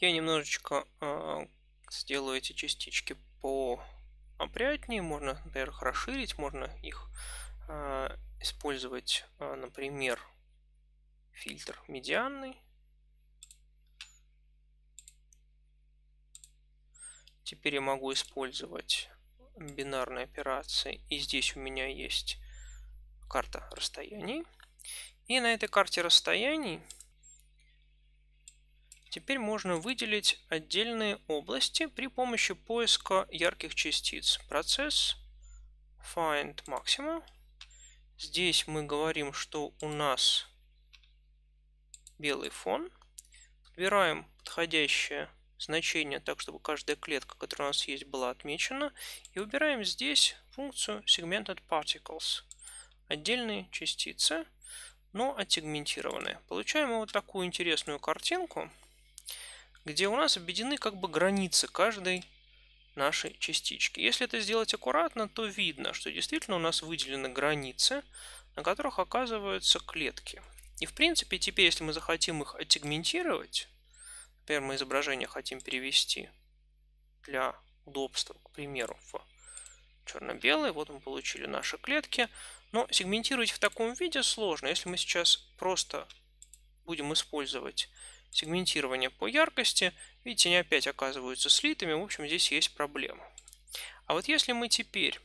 Я немножечко э, сделаю эти частички поопрятнее. Можно, наверх расширить, можно их э, использовать, а, например, фильтр медианный. Теперь я могу использовать бинарные операции. И здесь у меня есть карта расстояний. И на этой карте расстояний теперь можно выделить отдельные области при помощи поиска ярких частиц. Процесс find maximum. Здесь мы говорим, что у нас белый фон. Подбираем подходящее значение так, чтобы каждая клетка, которая у нас есть, была отмечена. И выбираем здесь функцию segmented particles. Отдельные частицы, но отсегментированные. Получаем вот такую интересную картинку, где у нас объединены как бы границы каждой наши частички. Если это сделать аккуратно, то видно, что действительно у нас выделены границы, на которых оказываются клетки. И в принципе теперь, если мы захотим их отсегментировать, например, мы изображение хотим перевести для удобства, к примеру, в черно-белый, вот мы получили наши клетки, но сегментировать в таком виде сложно. Если мы сейчас просто будем использовать сегментирование по яркости. Видите, они опять оказываются слитыми. В общем, здесь есть проблема. А вот если мы теперь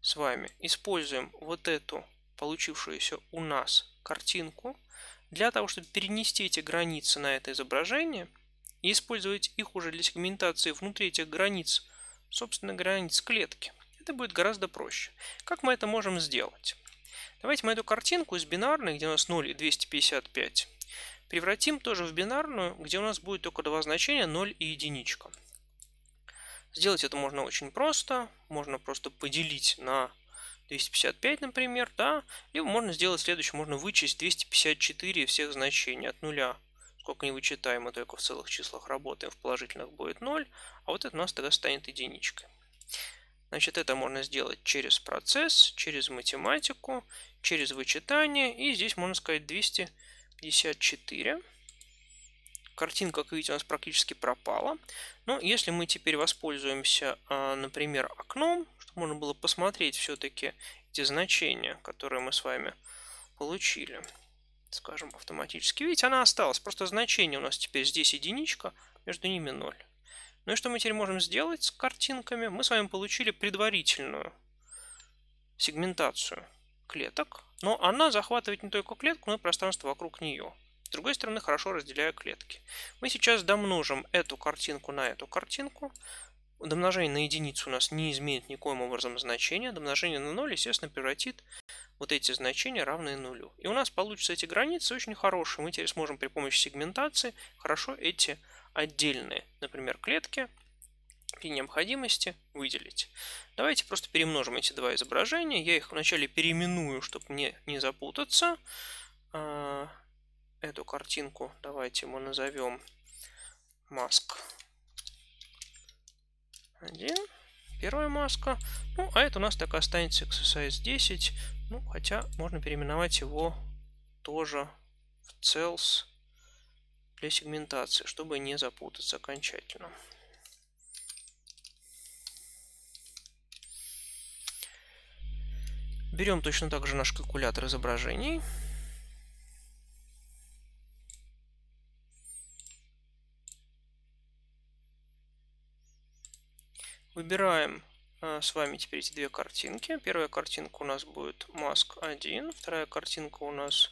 с вами используем вот эту получившуюся у нас картинку, для того, чтобы перенести эти границы на это изображение и использовать их уже для сегментации внутри этих границ, собственно, границ клетки, это будет гораздо проще. Как мы это можем сделать? Давайте мы эту картинку из бинарной, где у нас 0 и 255, превратим тоже в бинарную, где у нас будет только два значения 0 и единичка. Сделать это можно очень просто. Можно просто поделить на 255, например, да, либо можно сделать следующее, можно вычесть 254 всех значений от нуля. Сколько не вычитаем, мы только в целых числах работаем, в положительных будет 0, а вот это у нас тогда станет единичкой. Значит, это можно сделать через процесс, через математику, через вычитание, и здесь можно сказать 200 54. Картинка, как видите, у нас практически пропала. Но если мы теперь воспользуемся, а, например, окном, чтобы можно было посмотреть все-таки эти значения, которые мы с вами получили, скажем, автоматически. Видите, она осталась. Просто значение у нас теперь здесь единичка, между ними 0. Ну и что мы теперь можем сделать с картинками? Мы с вами получили предварительную сегментацию клеток, но она захватывает не только клетку, но и пространство вокруг нее. С другой стороны, хорошо разделяя клетки. Мы сейчас домножим эту картинку на эту картинку. Домножение на единицу у нас не изменит никоим образом значения. Домножение на ноль, естественно, превратит вот эти значения, равные нулю. И у нас получатся эти границы очень хорошие. Мы теперь сможем при помощи сегментации хорошо эти отдельные, например, клетки, при необходимости выделить. Давайте просто перемножим эти два изображения. Я их вначале переименую, чтобы мне не запутаться. А, эту картинку давайте мы назовем маск 1. Первая маска. Ну, а это у нас так останется exercise 10. Ну, хотя можно переименовать его тоже в cells для сегментации, чтобы не запутаться окончательно. Берем точно так же наш калькулятор изображений. Выбираем э, с вами теперь эти две картинки. Первая картинка у нас будет mask 1, вторая картинка у нас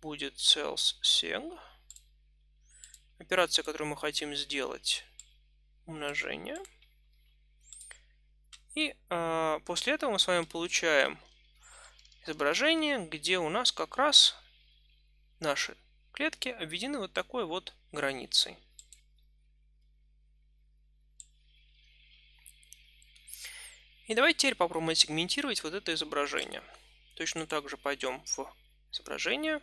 будет cells seg. Операция, которую мы хотим сделать, умножение. И э, после этого мы с вами получаем изображение, где у нас как раз наши клетки обведены вот такой вот границей. И давайте теперь попробуем сегментировать вот это изображение. Точно так же пойдем в изображение,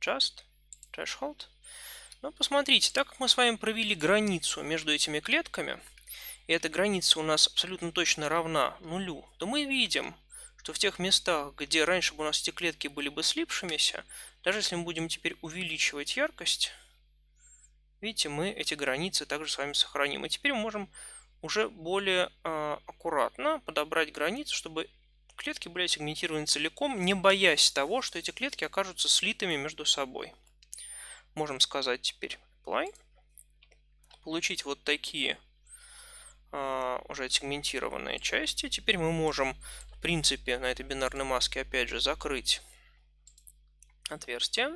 Just, Threshold. Но ну, посмотрите, так как мы с вами провели границу между этими клетками, и эта граница у нас абсолютно точно равна нулю, то мы видим, что в тех местах, где раньше бы у нас эти клетки были бы слипшимися, даже если мы будем теперь увеличивать яркость, видите, мы эти границы также с вами сохраним. И теперь мы можем уже более э, аккуратно подобрать границы, чтобы клетки были сегментированы целиком, не боясь того, что эти клетки окажутся слитыми между собой. Можем сказать теперь apply, получить вот такие а, уже сегментированные части. Теперь мы можем, в принципе, на этой бинарной маске, опять же, закрыть отверстие.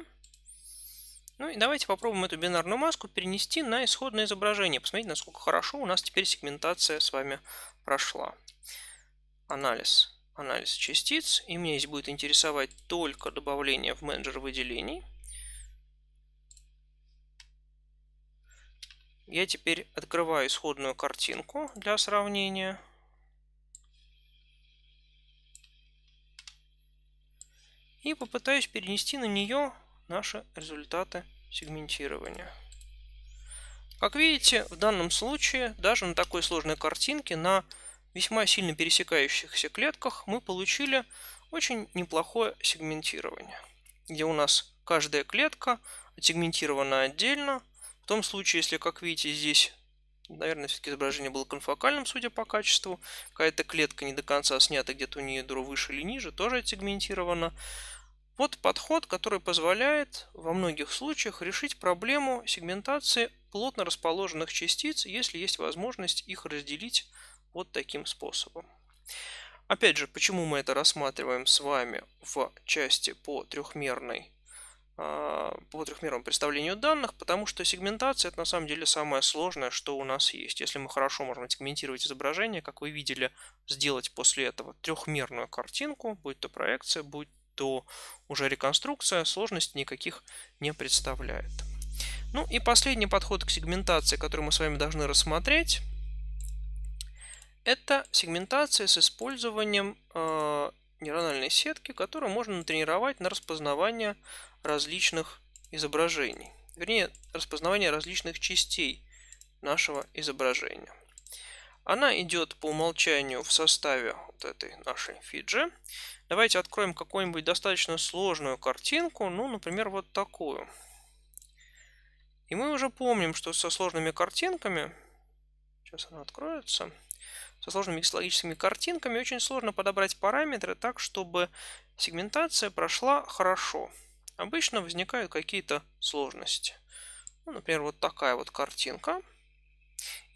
Ну и давайте попробуем эту бинарную маску перенести на исходное изображение. Посмотрите, насколько хорошо у нас теперь сегментация с вами прошла. Анализ, анализ частиц. И меня здесь будет интересовать только добавление в менеджер выделений. Я теперь открываю исходную картинку для сравнения. И попытаюсь перенести на нее наши результаты сегментирования. Как видите, в данном случае даже на такой сложной картинке, на весьма сильно пересекающихся клетках, мы получили очень неплохое сегментирование, где у нас каждая клетка отсегментирована отдельно, в том случае, если, как видите, здесь Наверное, все-таки изображение было конфокальным, судя по качеству. Какая-то клетка не до конца снята, где-то у нее ядро выше или ниже, тоже сегментировано. Вот подход, который позволяет во многих случаях решить проблему сегментации плотно расположенных частиц, если есть возможность их разделить вот таким способом. Опять же, почему мы это рассматриваем с вами в части по трехмерной а, по трехмерному представлению данных, потому что сегментация это на самом деле самое сложное, что у нас есть. Если мы хорошо можем сегментировать изображение, как вы видели, сделать после этого трехмерную картинку, будь то проекция, будь то уже реконструкция, сложности никаких не представляет. Ну и последний подход к сегментации, который мы с вами должны рассмотреть, это сегментация с использованием э, нейрональной сетки, которую можно натренировать на распознавание различных изображений. Вернее, распознавание различных частей нашего изображения. Она идет по умолчанию в составе вот этой нашей фиджи. Давайте откроем какую-нибудь достаточно сложную картинку, ну, например, вот такую. И мы уже помним, что со сложными картинками, сейчас она откроется, со сложными гистологическими картинками очень сложно подобрать параметры так, чтобы сегментация прошла хорошо. Хорошо обычно возникают какие-то сложности. Ну, например, вот такая вот картинка.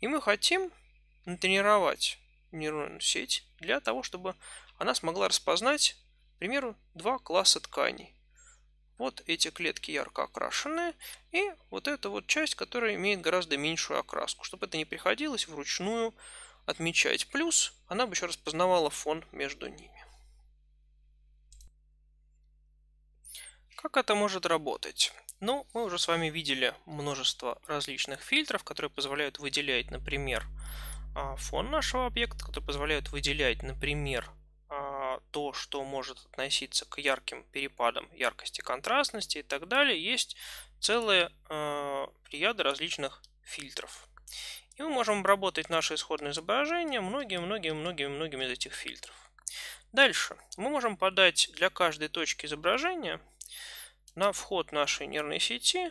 И мы хотим натренировать нейронную сеть для того, чтобы она смогла распознать, к примеру, два класса тканей. Вот эти клетки ярко окрашенные и вот эта вот часть, которая имеет гораздо меньшую окраску, чтобы это не приходилось вручную отмечать. Плюс она бы еще распознавала фон между ними. Как это может работать? Ну, мы уже с вами видели множество различных фильтров, которые позволяют выделять, например, а, фон нашего объекта, которые позволяют выделять, например, а, то, что может относиться к ярким перепадам яркости, контрастности и так далее, есть целые э, различных фильтров. И мы можем обработать наше исходное изображение многими, многими, многими, многими из этих фильтров. Дальше мы можем подать для каждой точки изображения на вход нашей нервной сети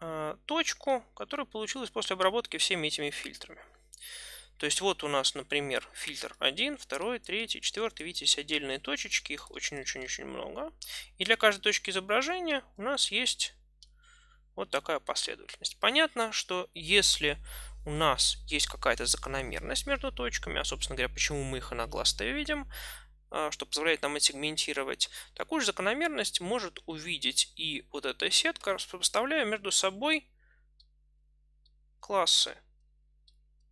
э, точку, которая получилась после обработки всеми этими фильтрами. То есть вот у нас, например, фильтр 1, 2, 3, 4. Видите, есть отдельные точечки, их очень-очень-очень много. И для каждой точки изображения у нас есть вот такая последовательность. Понятно, что если у нас есть какая-то закономерность между точками, а, собственно говоря, почему мы их на глаз-то видим, а, что позволяет нам сегментировать. Такую же закономерность может увидеть и вот эта сетка, сопоставляя между собой классы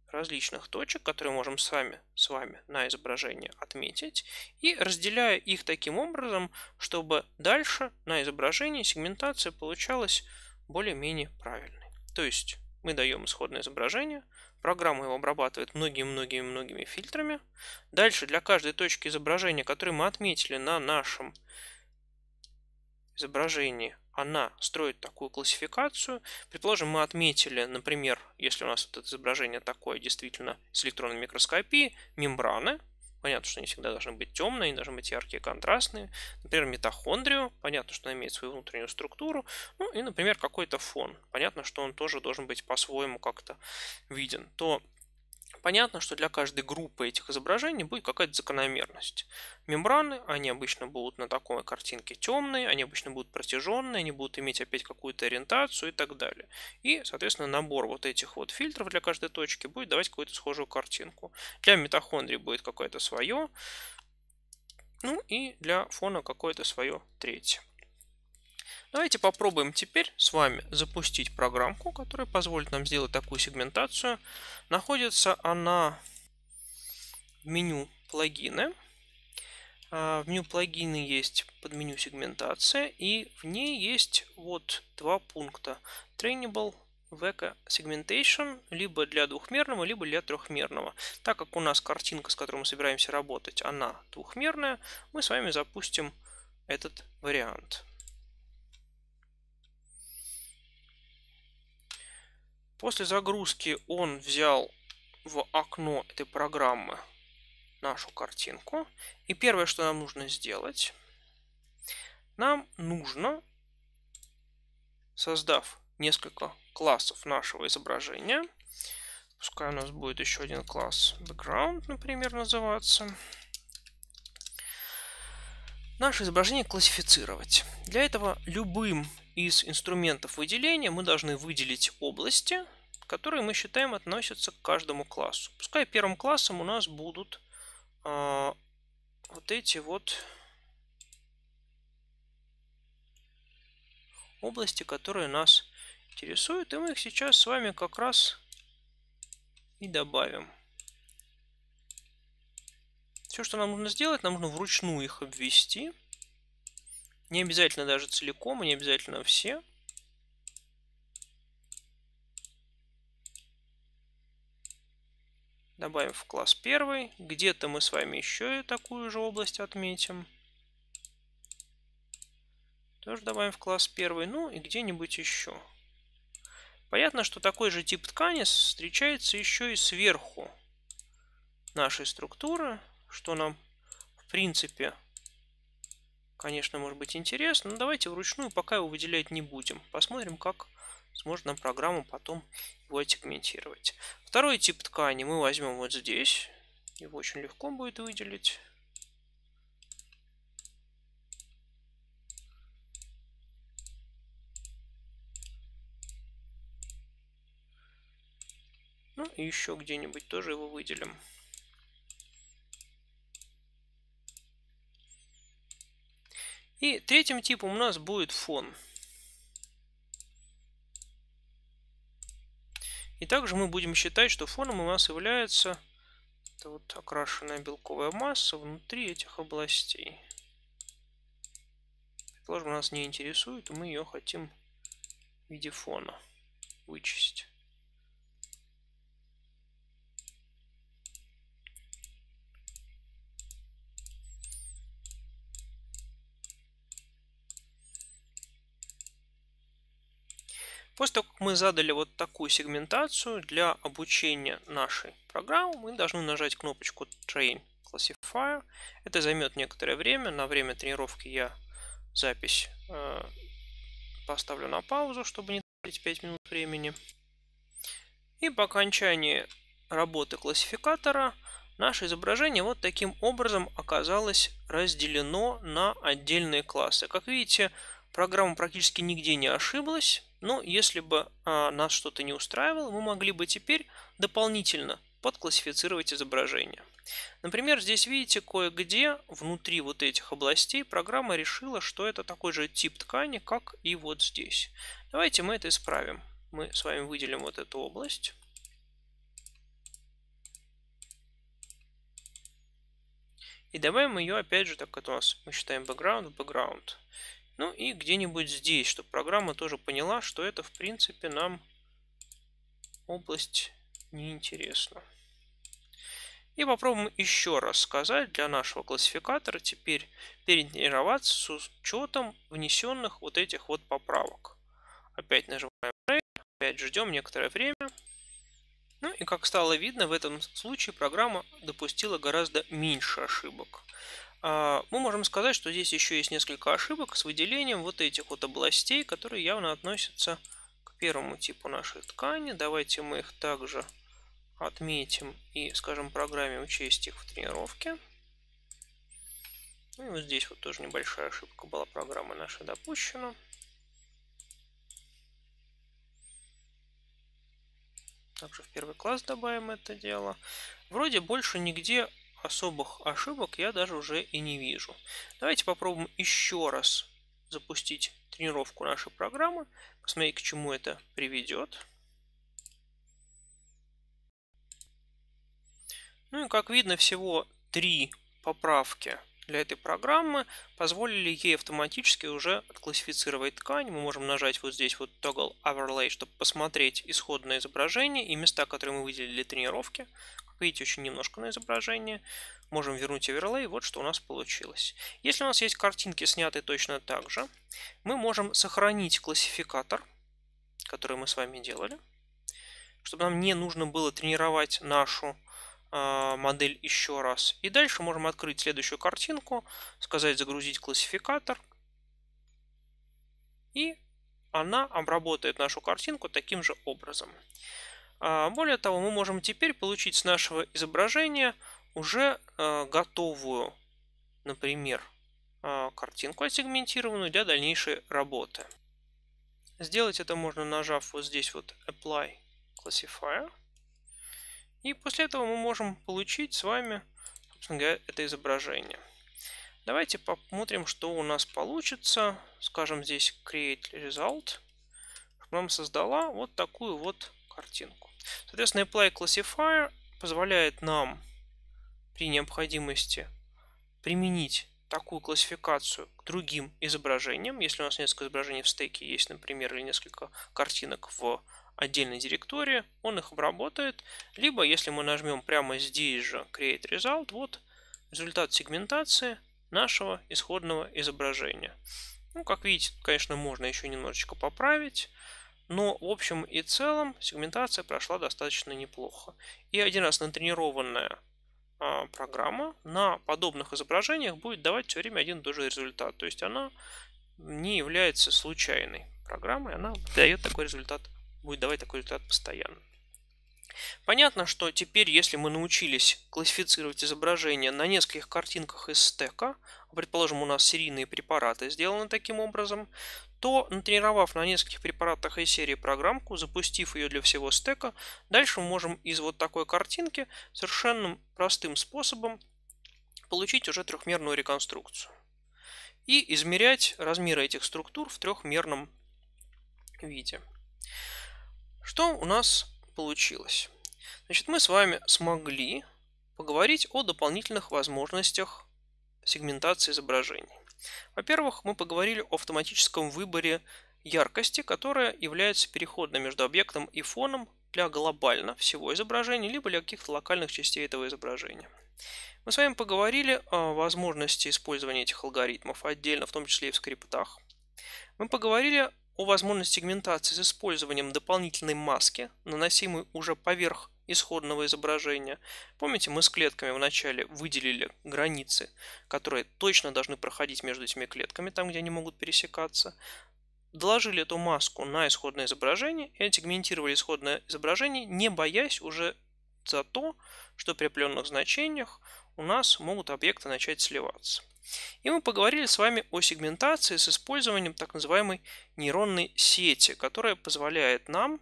различных точек, которые можем с вами, с вами на изображение отметить, и разделяя их таким образом, чтобы дальше на изображении сегментация получалась более-менее правильной. То есть мы даем исходное изображение, Программа его обрабатывает многими-многими-многими фильтрами. Дальше для каждой точки изображения, которую мы отметили на нашем изображении, она строит такую классификацию. Предположим, мы отметили, например, если у нас вот это изображение такое действительно с электронной микроскопией, мембраны – Понятно, что они всегда должны быть темные, они должны быть яркие, контрастные. Например, митохондрию, понятно, что она имеет свою внутреннюю структуру. Ну и, например, какой-то фон. Понятно, что он тоже должен быть по-своему как-то виден. То Понятно, что для каждой группы этих изображений будет какая-то закономерность. Мембраны, они обычно будут на такой картинке темные, они обычно будут протяженные, они будут иметь опять какую-то ориентацию и так далее. И, соответственно, набор вот этих вот фильтров для каждой точки будет давать какую-то схожую картинку. Для митохондрии будет какое-то свое, ну и для фона какое-то свое третье. Давайте попробуем теперь с вами запустить программку, которая позволит нам сделать такую сегментацию. Находится она в меню плагины. А, в меню плагины есть под меню сегментация и в ней есть вот два пункта. Trainable VECA Segmentation либо для двухмерного, либо для трехмерного. Так как у нас картинка, с которой мы собираемся работать, она двухмерная, мы с вами запустим этот вариант. После загрузки он взял в окно этой программы нашу картинку. И первое, что нам нужно сделать, нам нужно, создав несколько классов нашего изображения, пускай у нас будет еще один класс background, например, называться, наше изображение классифицировать. Для этого любым из инструментов выделения мы должны выделить области, которые мы считаем относятся к каждому классу. Пускай первым классом у нас будут а, вот эти вот области, которые нас интересуют. И мы их сейчас с вами как раз и добавим. Все, что нам нужно сделать, нам нужно вручную их обвести. Не обязательно даже целиком, не обязательно все. Все. Добавим в класс первый. Где-то мы с вами еще и такую же область отметим. Тоже добавим в класс первый. Ну и где-нибудь еще. Понятно, что такой же тип ткани встречается еще и сверху нашей структуры, что нам в принципе, конечно, может быть интересно. Но давайте вручную пока его выделять не будем. Посмотрим, как сможет нам программа потом его отсегментировать. Второй тип ткани мы возьмем вот здесь. Его очень легко будет выделить. Ну и еще где-нибудь тоже его выделим. И третьим типом у нас будет Фон. И также мы будем считать, что фоном у нас является это вот окрашенная белковая масса внутри этих областей. Предположим, нас не интересует, мы ее хотим в виде фона вычесть. После того, как мы задали вот такую сегментацию для обучения нашей программы, мы должны нажать кнопочку Train Classifier. Это займет некоторое время. На время тренировки я запись э, поставлю на паузу, чтобы не тратить 5 минут времени. И по окончании работы классификатора наше изображение вот таким образом оказалось разделено на отдельные классы. Как видите, программа практически нигде не ошиблась. Но ну, если бы а, нас что-то не устраивало, мы могли бы теперь дополнительно подклассифицировать изображение. Например, здесь видите, кое-где внутри вот этих областей программа решила, что это такой же тип ткани, как и вот здесь. Давайте мы это исправим. Мы с вами выделим вот эту область. И добавим ее, опять же, так как у нас мы считаем background в background. Ну и где-нибудь здесь, чтобы программа тоже поняла, что это в принципе нам область неинтересна. И попробуем еще раз сказать для нашего классификатора теперь перетренироваться с учетом внесенных вот этих вот поправок. Опять нажимаем Trail, опять ждем некоторое время. Ну и как стало видно, в этом случае программа допустила гораздо меньше ошибок. А, мы можем сказать, что здесь еще есть несколько ошибок с выделением вот этих вот областей, которые явно относятся к первому типу нашей ткани. Давайте мы их также отметим и, скажем, программе учесть их в тренировке. Ну и вот здесь вот тоже небольшая ошибка была программа наша допущена. Также в первый класс добавим это дело. Вроде больше нигде особых ошибок я даже уже и не вижу. Давайте попробуем еще раз запустить тренировку нашей программы, посмотреть, к чему это приведет. Ну и как видно, всего три поправки для этой программы позволили ей автоматически уже отклассифицировать ткань. Мы можем нажать вот здесь вот Toggle Overlay, чтобы посмотреть исходное изображение и места, которые мы выделили для тренировки. Видите, очень немножко на изображение. Можем вернуть оверлей. Вот что у нас получилось. Если у нас есть картинки, снятые точно так же, мы можем сохранить классификатор, который мы с вами делали, чтобы нам не нужно было тренировать нашу э, модель еще раз. И дальше можем открыть следующую картинку, сказать загрузить классификатор. И она обработает нашу картинку таким же образом. А, более того, мы можем теперь получить с нашего изображения уже а, готовую, например, а, картинку отсегментированную для дальнейшей работы. Сделать это можно, нажав вот здесь вот Apply Classifier. И после этого мы можем получить с вами, это изображение. Давайте посмотрим, что у нас получится. Скажем здесь Create Result. Нам создала вот такую вот картинку. Соответственно, apply classifier позволяет нам при необходимости применить такую классификацию к другим изображениям. Если у нас несколько изображений в стейке есть, например, или несколько картинок в отдельной директории, он их обработает. Либо, если мы нажмем прямо здесь же Create Result, вот результат сегментации нашего исходного изображения. Ну, как видите, конечно, можно еще немножечко поправить. Но в общем и целом сегментация прошла достаточно неплохо. И один раз натренированная а, программа на подобных изображениях будет давать все время один и тот же результат. То есть она не является случайной программой, она дает такой результат, будет давать такой результат постоянно. Понятно, что теперь, если мы научились классифицировать изображения на нескольких картинках из стека, а, предположим, у нас серийные препараты сделаны таким образом, то, натренировав на нескольких препаратах и серии программку, запустив ее для всего стека, дальше мы можем из вот такой картинки совершенно простым способом получить уже трехмерную реконструкцию и измерять размеры этих структур в трехмерном виде. Что у нас получилось? Значит, мы с вами смогли поговорить о дополнительных возможностях сегментации изображений. Во-первых, мы поговорили о автоматическом выборе яркости, которая является переходной между объектом и фоном для глобально всего изображения, либо для каких-то локальных частей этого изображения. Мы с вами поговорили о возможности использования этих алгоритмов отдельно, в том числе и в скриптах. Мы поговорили о возможности сегментации с использованием дополнительной маски, наносимой уже поверх исходного изображения. Помните, мы с клетками вначале выделили границы, которые точно должны проходить между этими клетками, там, где они могут пересекаться. Доложили эту маску на исходное изображение и отсегментировали исходное изображение, не боясь уже за то, что при определенных значениях у нас могут объекты начать сливаться. И мы поговорили с вами о сегментации с использованием так называемой нейронной сети, которая позволяет нам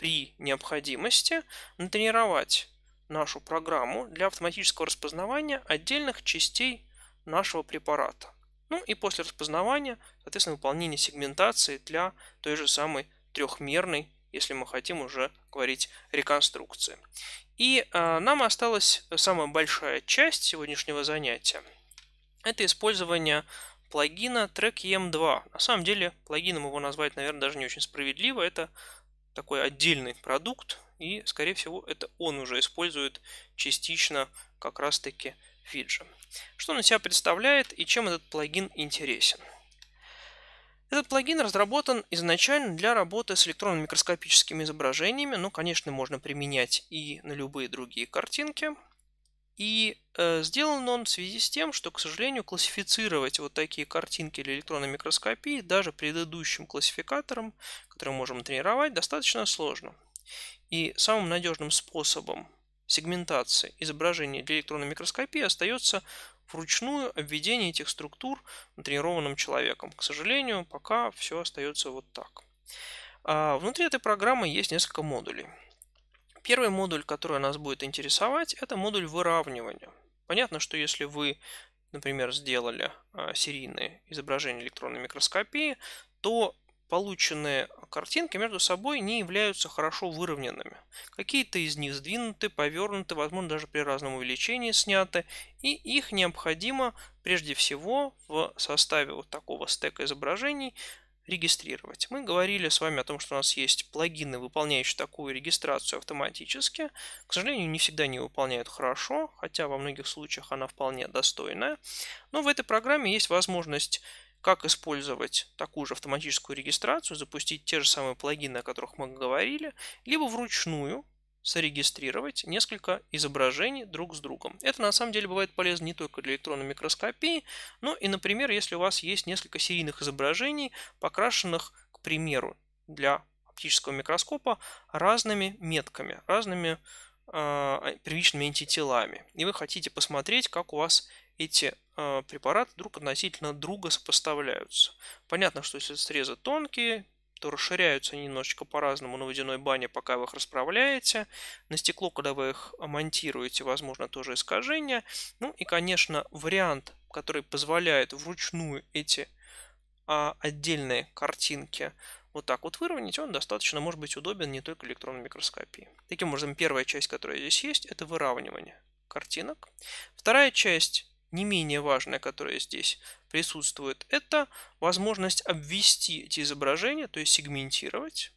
при необходимости натренировать нашу программу для автоматического распознавания отдельных частей нашего препарата. Ну и после распознавания, соответственно, выполнение сегментации для той же самой трехмерной, если мы хотим уже говорить, реконструкции. И э, нам осталась самая большая часть сегодняшнего занятия. Это использование плагина TrackEM2. На самом деле, плагином его назвать, наверное, даже не очень справедливо. Это такой отдельный продукт, и, скорее всего, это он уже использует частично как раз-таки фиджи. Что он из себя представляет и чем этот плагин интересен? Этот плагин разработан изначально для работы с электронно-микроскопическими изображениями, но, ну, конечно, можно применять и на любые другие картинки – и э, сделан он в связи с тем, что, к сожалению, классифицировать вот такие картинки для электронной микроскопии даже предыдущим классификатором, который можем тренировать, достаточно сложно. И самым надежным способом сегментации изображений для электронной микроскопии остается вручную обведение этих структур тренированным человеком. К сожалению, пока все остается вот так. А внутри этой программы есть несколько модулей. Первый модуль, который нас будет интересовать, это модуль выравнивания. Понятно, что если вы, например, сделали а, серийные изображения электронной микроскопии, то полученные картинки между собой не являются хорошо выровненными. Какие-то из них сдвинуты, повернуты, возможно, даже при разном увеличении сняты, и их необходимо прежде всего в составе вот такого стека изображений регистрировать. Мы говорили с вами о том, что у нас есть плагины, выполняющие такую регистрацию автоматически. К сожалению, не всегда не выполняют хорошо, хотя во многих случаях она вполне достойная. Но в этой программе есть возможность как использовать такую же автоматическую регистрацию, запустить те же самые плагины, о которых мы говорили, либо вручную срегистрировать несколько изображений друг с другом. Это на самом деле бывает полезно не только для электронной микроскопии, но и, например, если у вас есть несколько серийных изображений, покрашенных, к примеру, для оптического микроскопа разными метками, разными э, первичными антителами. И вы хотите посмотреть, как у вас эти а, препараты друг относительно друга сопоставляются. Понятно, что если срезы тонкие, то расширяются немножечко по-разному на водяной бане, пока вы их расправляете. На стекло, когда вы их монтируете, возможно, тоже искажение. Ну и, конечно, вариант, который позволяет вручную эти а, отдельные картинки вот так вот выровнять, он достаточно может быть удобен не только электронной микроскопии. Таким образом, первая часть, которая здесь есть, это выравнивание картинок. Вторая часть, не менее важная, которая здесь присутствует, это возможность обвести эти изображения, то есть сегментировать.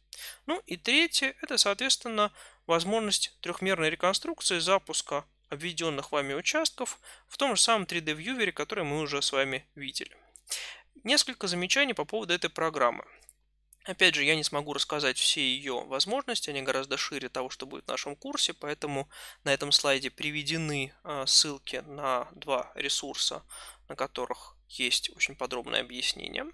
Ну и третье, это, соответственно, возможность трехмерной реконструкции запуска обведенных вами участков в том же самом 3 d Viewer, который мы уже с вами видели. Несколько замечаний по поводу этой программы. Опять же, я не смогу рассказать все ее возможности, они гораздо шире того, что будет в нашем курсе, поэтому на этом слайде приведены а, ссылки на два ресурса, на которых есть очень подробное объяснение.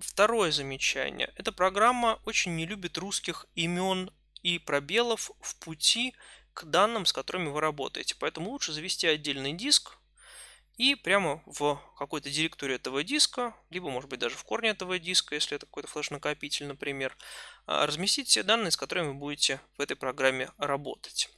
Второе замечание. Эта программа очень не любит русских имен и пробелов в пути к данным, с которыми вы работаете. Поэтому лучше завести отдельный диск и прямо в какой-то директории этого диска, либо, может быть, даже в корне этого диска, если это какой-то флеш-накопитель, например, а, разместить все данные, с которыми вы будете в этой программе работать.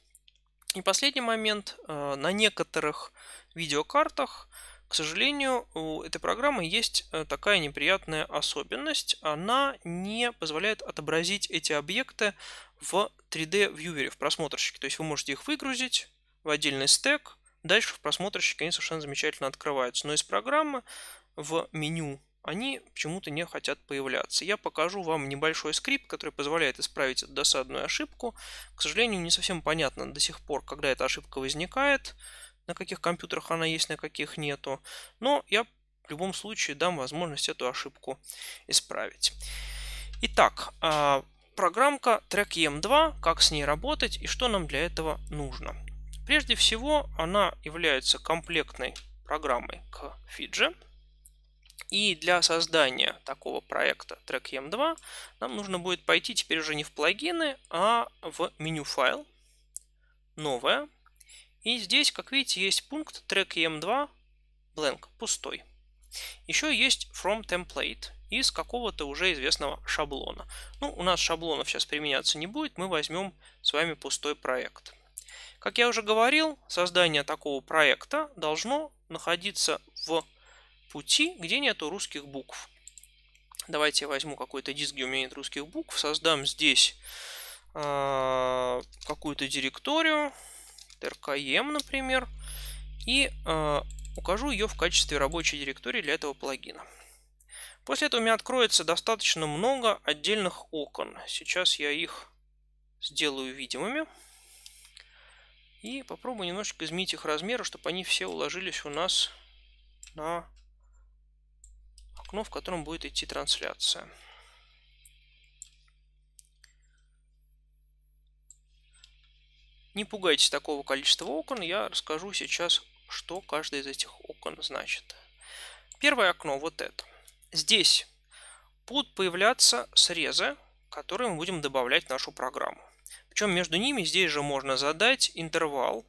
И последний момент. А, на некоторых видеокартах к сожалению, у этой программы есть э, такая неприятная особенность. Она не позволяет отобразить эти объекты в 3D-вьювере, в просмотрщике. То есть вы можете их выгрузить в отдельный стек, дальше в просмотрщике они совершенно замечательно открываются. Но из программы в меню они почему-то не хотят появляться. Я покажу вам небольшой скрипт, который позволяет исправить эту досадную ошибку. К сожалению, не совсем понятно до сих пор, когда эта ошибка возникает на каких компьютерах она есть, на каких нету. Но я в любом случае дам возможность эту ошибку исправить. Итак, а, программка TrackEM2, как с ней работать и что нам для этого нужно. Прежде всего, она является комплектной программой к фидже. И для создания такого проекта TrackEM2 нам нужно будет пойти теперь уже не в плагины, а в меню файл, новое, и здесь, как видите, есть пункт Track em2 blank, пустой. Еще есть from template из какого-то уже известного шаблона. Ну, у нас шаблонов сейчас применяться не будет, мы возьмем с вами пустой проект. Как я уже говорил, создание такого проекта должно находиться в пути, где нету русских букв. Давайте я возьму какой-то диск, где у меня нет русских букв, создам здесь э, какую-то директорию rkm, например, и э, укажу ее в качестве рабочей директории для этого плагина. После этого у меня откроется достаточно много отдельных окон. Сейчас я их сделаю видимыми. И попробую немножечко изменить их размеры, чтобы они все уложились у нас на окно, в котором будет идти трансляция. Не пугайтесь такого количества окон. Я расскажу сейчас, что каждое из этих окон значит. Первое окно вот это. Здесь будут появляться срезы, которые мы будем добавлять в нашу программу. Причем между ними здесь же можно задать интервал,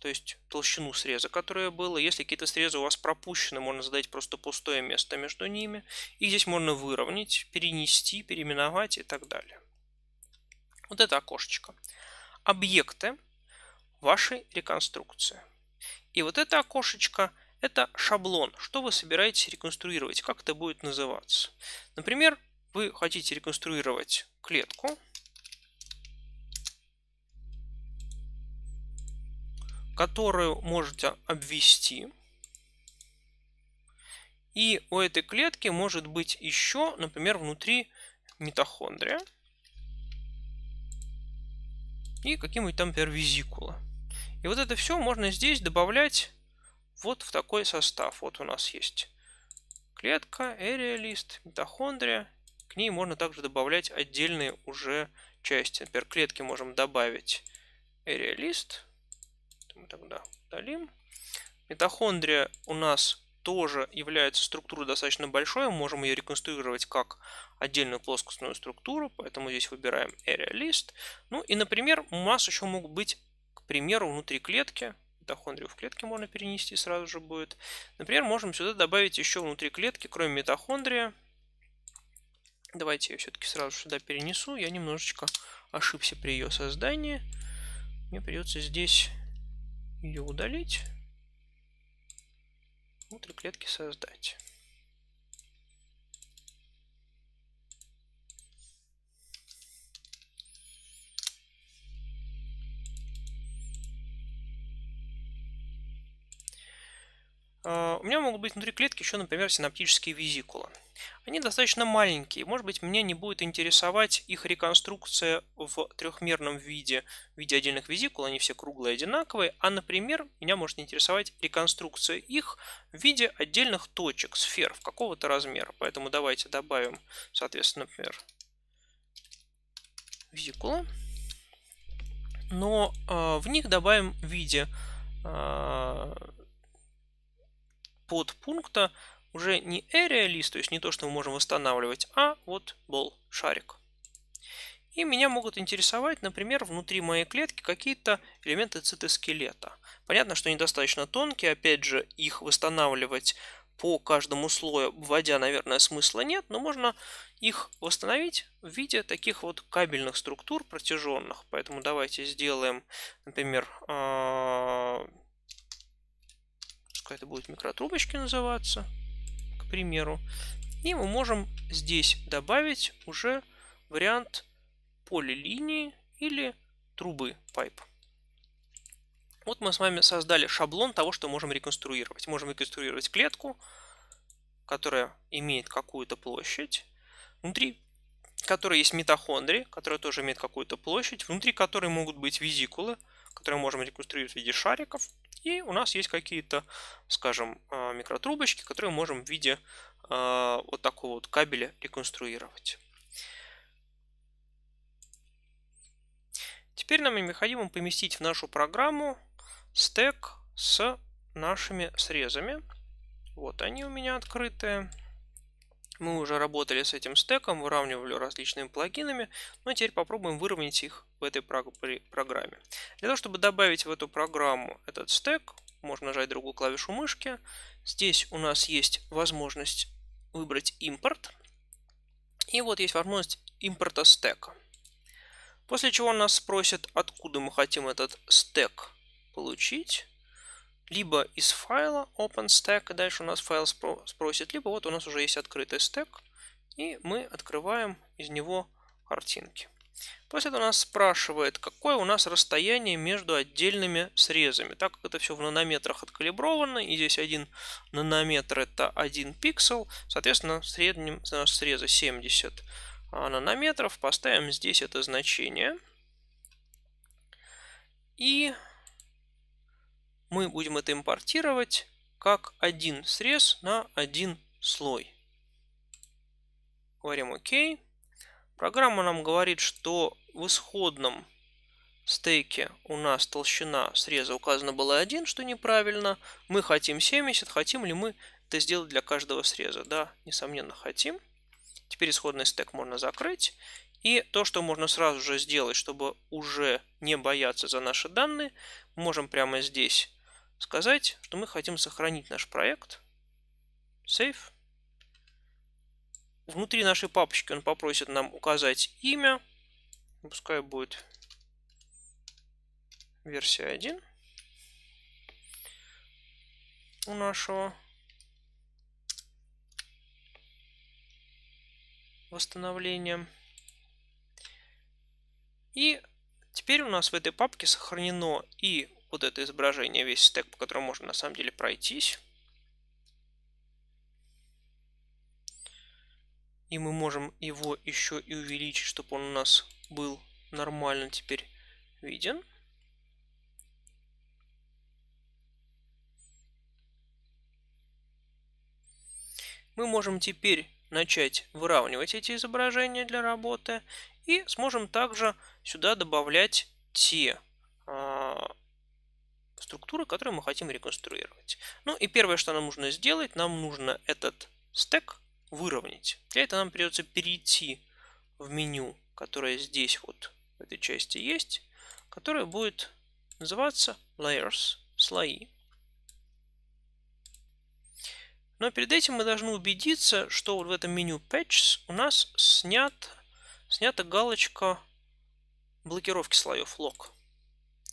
то есть толщину среза, которая была. Если какие-то срезы у вас пропущены, можно задать просто пустое место между ними. И здесь можно выровнять, перенести, переименовать и так далее. Вот это окошечко объекты вашей реконструкции. И вот это окошечко – это шаблон, что вы собираетесь реконструировать, как это будет называться. Например, вы хотите реконструировать клетку, которую можете обвести. И у этой клетки может быть еще, например, внутри митохондрия – и каким-нибудь там, например, И вот это все можно здесь добавлять вот в такой состав. Вот у нас есть клетка, area митохондрия. К ней можно также добавлять отдельные уже части. Например, клетки можем добавить area Мы тогда удалим. Митохондрия у нас тоже является структурой достаточно большой, мы можем ее реконструировать как отдельную плоскостную структуру, поэтому здесь выбираем Area List. Ну и, например, у нас еще могут быть, к примеру, внутри клетки, митохондрию в клетке можно перенести сразу же будет. Например, можем сюда добавить еще внутри клетки, кроме митохондрии, Давайте я все-таки сразу сюда перенесу. Я немножечко ошибся при ее создании. Мне придется здесь ее удалить. Внутрь клетки создать. А, у меня могут быть внутри клетки еще, например, синаптические визикулы. Они достаточно маленькие. Может быть, меня не будет интересовать их реконструкция в трехмерном виде, в виде отдельных визикул, они все круглые одинаковые. А, например, меня может интересовать реконструкция их в виде отдельных точек, сфер в какого-то размера. Поэтому давайте добавим, соответственно, например, визикулы. Но э, в них добавим в виде э, подпункта уже не area list, то есть не то, что мы можем восстанавливать, а вот был шарик. И меня могут интересовать, например, внутри моей клетки какие-то элементы цитоскелета. Понятно, что они достаточно тонкие, опять же, их восстанавливать по каждому слою, вводя, наверное, смысла нет, но можно их восстановить в виде таких вот кабельных структур протяженных. Поэтому давайте сделаем, например, а, пускай это будет микротрубочки называться к примеру. И мы можем здесь добавить уже вариант полилинии или трубы pipe. Вот мы с вами создали шаблон того, что можем реконструировать. Можем реконструировать клетку, которая имеет какую-то площадь, внутри которой есть митохондрии, которая тоже имеет какую-то площадь, внутри которой могут быть визикулы, которые можем реконструировать в виде шариков, и у нас есть какие-то, скажем, а, микротрубочки, которые мы можем в виде а, вот такого вот кабеля реконструировать. Теперь нам необходимо поместить в нашу программу стек с нашими срезами. Вот они у меня открытые. Мы уже работали с этим стеком, выравнивали различными плагинами, но ну, теперь попробуем выровнять их в этой программе. Для того, чтобы добавить в эту программу этот стек, можно нажать другую клавишу мышки. Здесь у нас есть возможность выбрать импорт. И вот есть возможность импорта стека. После чего он нас спросит, откуда мы хотим этот стек получить либо из файла OpenStack, а дальше у нас файл спросит, либо вот у нас уже есть открытый стек, и мы открываем из него картинки. После этого нас спрашивает, какое у нас расстояние между отдельными срезами. Так как это все в нанометрах откалибровано, и здесь один нанометр это один пиксел, соответственно, в среднем у нас срезы 70 а, нанометров. Поставим здесь это значение. И мы будем это импортировать как один срез на один слой. Говорим ОК. Программа нам говорит, что в исходном стейке у нас толщина среза указана была 1, что неправильно. Мы хотим 70. Хотим ли мы это сделать для каждого среза? Да, несомненно, хотим. Теперь исходный стек можно закрыть. И то, что можно сразу же сделать, чтобы уже не бояться за наши данные, можем прямо здесь сказать, что мы хотим сохранить наш проект. Save. Внутри нашей папочки он попросит нам указать имя. Пускай будет версия 1 у нашего восстановления. И теперь у нас в этой папке сохранено и вот это изображение, весь стек, по которому можно на самом деле пройтись. И мы можем его еще и увеличить, чтобы он у нас был нормально теперь виден. Мы можем теперь начать выравнивать эти изображения для работы и сможем также сюда добавлять те а, структуры, которую мы хотим реконструировать. Ну и первое, что нам нужно сделать, нам нужно этот стек выровнять. Для этого нам придется перейти в меню, которое здесь вот в этой части есть, которое будет называться Layers, слои. Но перед этим мы должны убедиться, что вот в этом меню Patches у нас снят, снята галочка блокировки слоев Lock.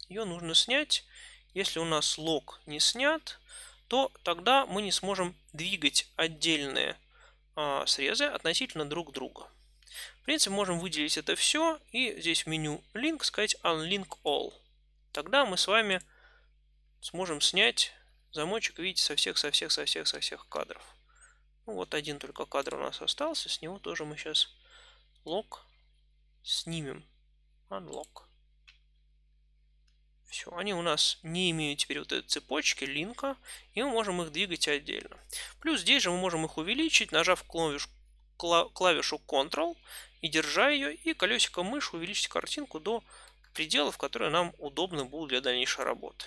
Ее нужно снять если у нас лог не снят, то тогда мы не сможем двигать отдельные а, срезы относительно друг друга. В принципе, можем выделить это все и здесь в меню Link сказать Unlink All. Тогда мы с вами сможем снять замочек, видите, со всех, со всех, со всех, со всех кадров. Ну, вот один только кадр у нас остался, с него тоже мы сейчас лог снимем. Unlock. Все, они у нас не имеют теперь вот этой цепочки, линка, и мы можем их двигать отдельно. Плюс здесь же мы можем их увеличить, нажав клавиш, клавишу Ctrl и держа ее, и колесико мыши увеличить картинку до пределов, которые нам удобны будут для дальнейшей работы.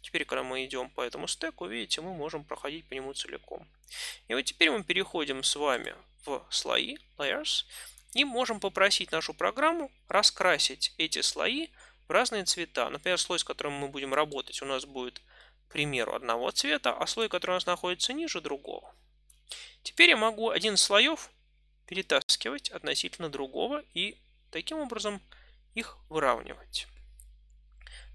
Теперь, когда мы идем по этому стеку, видите, мы можем проходить по нему целиком. И вот теперь мы переходим с вами в слои, layers, и можем попросить нашу программу раскрасить эти слои разные цвета. Например, слой, с которым мы будем работать, у нас будет, к примеру, одного цвета, а слой, который у нас находится ниже, другого. Теперь я могу один из слоев перетаскивать относительно другого и таким образом их выравнивать.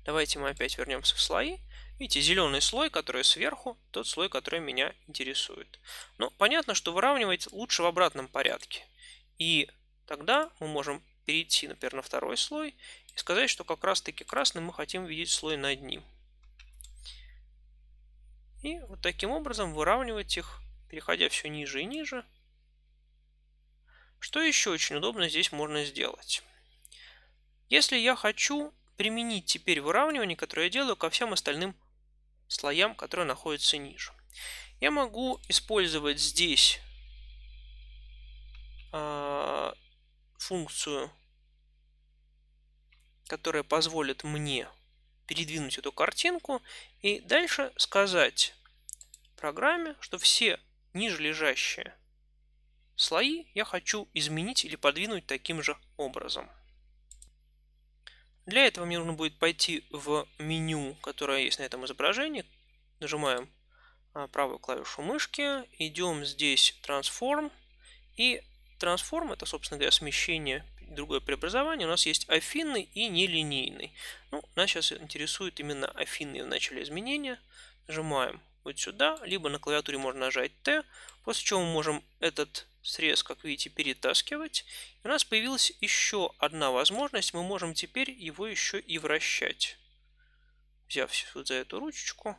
Давайте мы опять вернемся в слои. Видите, зеленый слой, который сверху, тот слой, который меня интересует. Но ну, понятно, что выравнивать лучше в обратном порядке. И тогда мы можем перейти, например, на второй слой и сказать, что как раз-таки красным мы хотим видеть слой над ним. И вот таким образом выравнивать их, переходя все ниже и ниже. Что еще очень удобно здесь можно сделать? Если я хочу применить теперь выравнивание, которое я делаю ко всем остальным слоям, которые находятся ниже. Я могу использовать здесь а, функцию, которая позволит мне передвинуть эту картинку и дальше сказать программе, что все ниже лежащие слои я хочу изменить или подвинуть таким же образом. Для этого мне нужно будет пойти в меню, которое есть на этом изображении. Нажимаем а, правую клавишу мышки, идем здесь Transform и трансформ, это, собственно говоря, смещение, другое преобразование, у нас есть афинный и нелинейный. Ну, нас сейчас интересует именно афинный в начале изменения. Нажимаем вот сюда, либо на клавиатуре можно нажать T, после чего мы можем этот срез, как видите, перетаскивать. И у нас появилась еще одна возможность, мы можем теперь его еще и вращать. Взяв вот за эту ручечку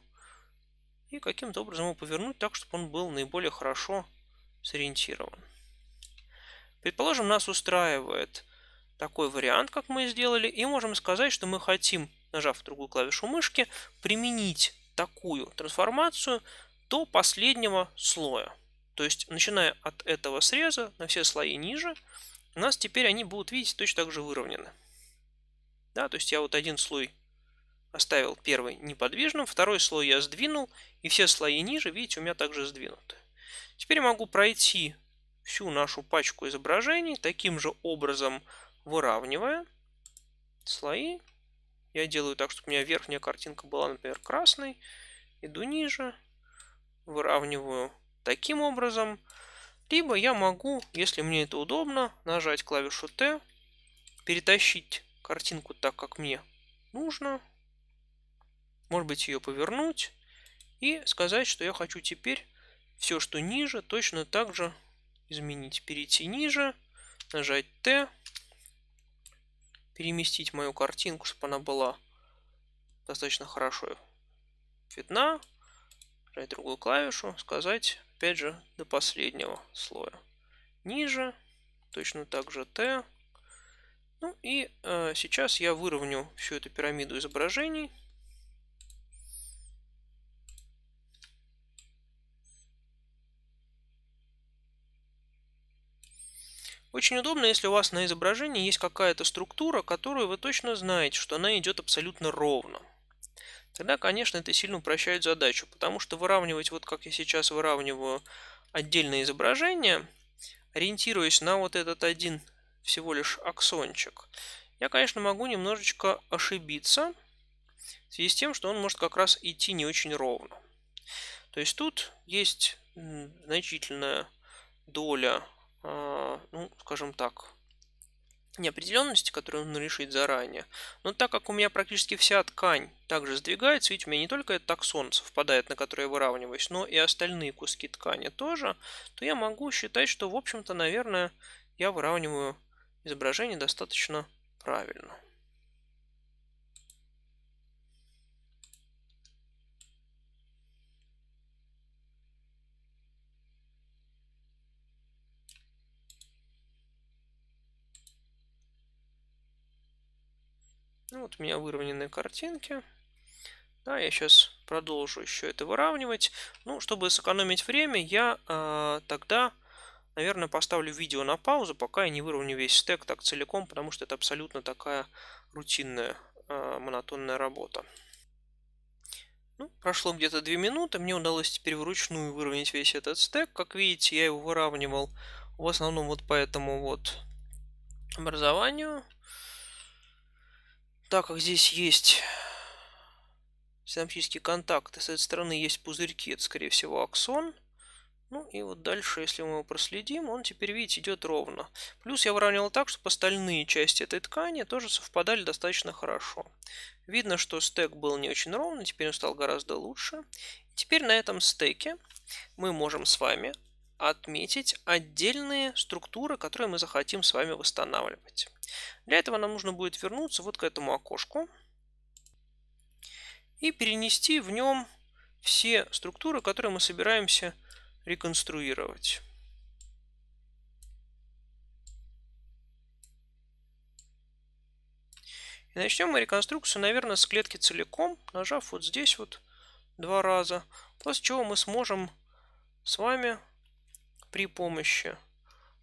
и каким-то образом его повернуть так, чтобы он был наиболее хорошо сориентирован. Предположим, нас устраивает такой вариант, как мы сделали, и можем сказать, что мы хотим, нажав другую клавишу мышки, применить такую трансформацию до последнего слоя. То есть, начиная от этого среза на все слои ниже, у нас теперь они будут, видите, точно так же выровнены. Да, то есть я вот один слой оставил первый неподвижным, второй слой я сдвинул, и все слои ниже, видите, у меня также сдвинуты. Теперь могу пройти всю нашу пачку изображений, таким же образом выравнивая слои. Я делаю так, чтобы у меня верхняя картинка была, например, красной. Иду ниже, выравниваю таким образом. Либо я могу, если мне это удобно, нажать клавишу Т, перетащить картинку так, как мне нужно. Может быть, ее повернуть и сказать, что я хочу теперь все, что ниже, точно так же изменить, перейти ниже, нажать Т, переместить мою картинку, чтобы она была достаточно хорошо видна, нажать другую клавишу, сказать, опять же, до последнего слоя. Ниже, точно так же Т. Ну и э, сейчас я выровню всю эту пирамиду изображений. Очень удобно, если у вас на изображении есть какая-то структура, которую вы точно знаете, что она идет абсолютно ровно. Тогда, конечно, это сильно упрощает задачу, потому что выравнивать, вот как я сейчас выравниваю отдельное изображение, ориентируясь на вот этот один всего лишь аксончик, я, конечно, могу немножечко ошибиться в связи с тем, что он может как раз идти не очень ровно. То есть тут есть значительная доля а, ну, скажем так, неопределенности, которые нужно решить заранее. Но так как у меня практически вся ткань также сдвигается, ведь у меня не только этот таксон совпадает, на который я выравниваюсь, но и остальные куски ткани тоже, то я могу считать, что, в общем-то, наверное, я выравниваю изображение достаточно правильно. Ну, вот у меня выровненные картинки. Да, я сейчас продолжу еще это выравнивать. Ну, чтобы сэкономить время, я э, тогда, наверное, поставлю видео на паузу, пока я не выровню весь стек так целиком, потому что это абсолютно такая рутинная, э, монотонная работа. Ну, прошло где-то 2 минуты, мне удалось теперь вручную выровнять весь этот стек. Как видите, я его выравнивал в основном вот по этому вот образованию так как здесь есть синаптические контакты, с этой стороны есть пузырьки, это, скорее всего, аксон. Ну и вот дальше, если мы его проследим, он теперь, видите, идет ровно. Плюс я выравнивал так, чтобы остальные части этой ткани тоже совпадали достаточно хорошо. Видно, что стек был не очень ровный, теперь он стал гораздо лучше. Теперь на этом стеке мы можем с вами отметить отдельные структуры, которые мы захотим с вами восстанавливать. Для этого нам нужно будет вернуться вот к этому окошку и перенести в нем все структуры, которые мы собираемся реконструировать. начнем мы реконструкцию, наверное, с клетки целиком, нажав вот здесь вот два раза, после чего мы сможем с вами при помощи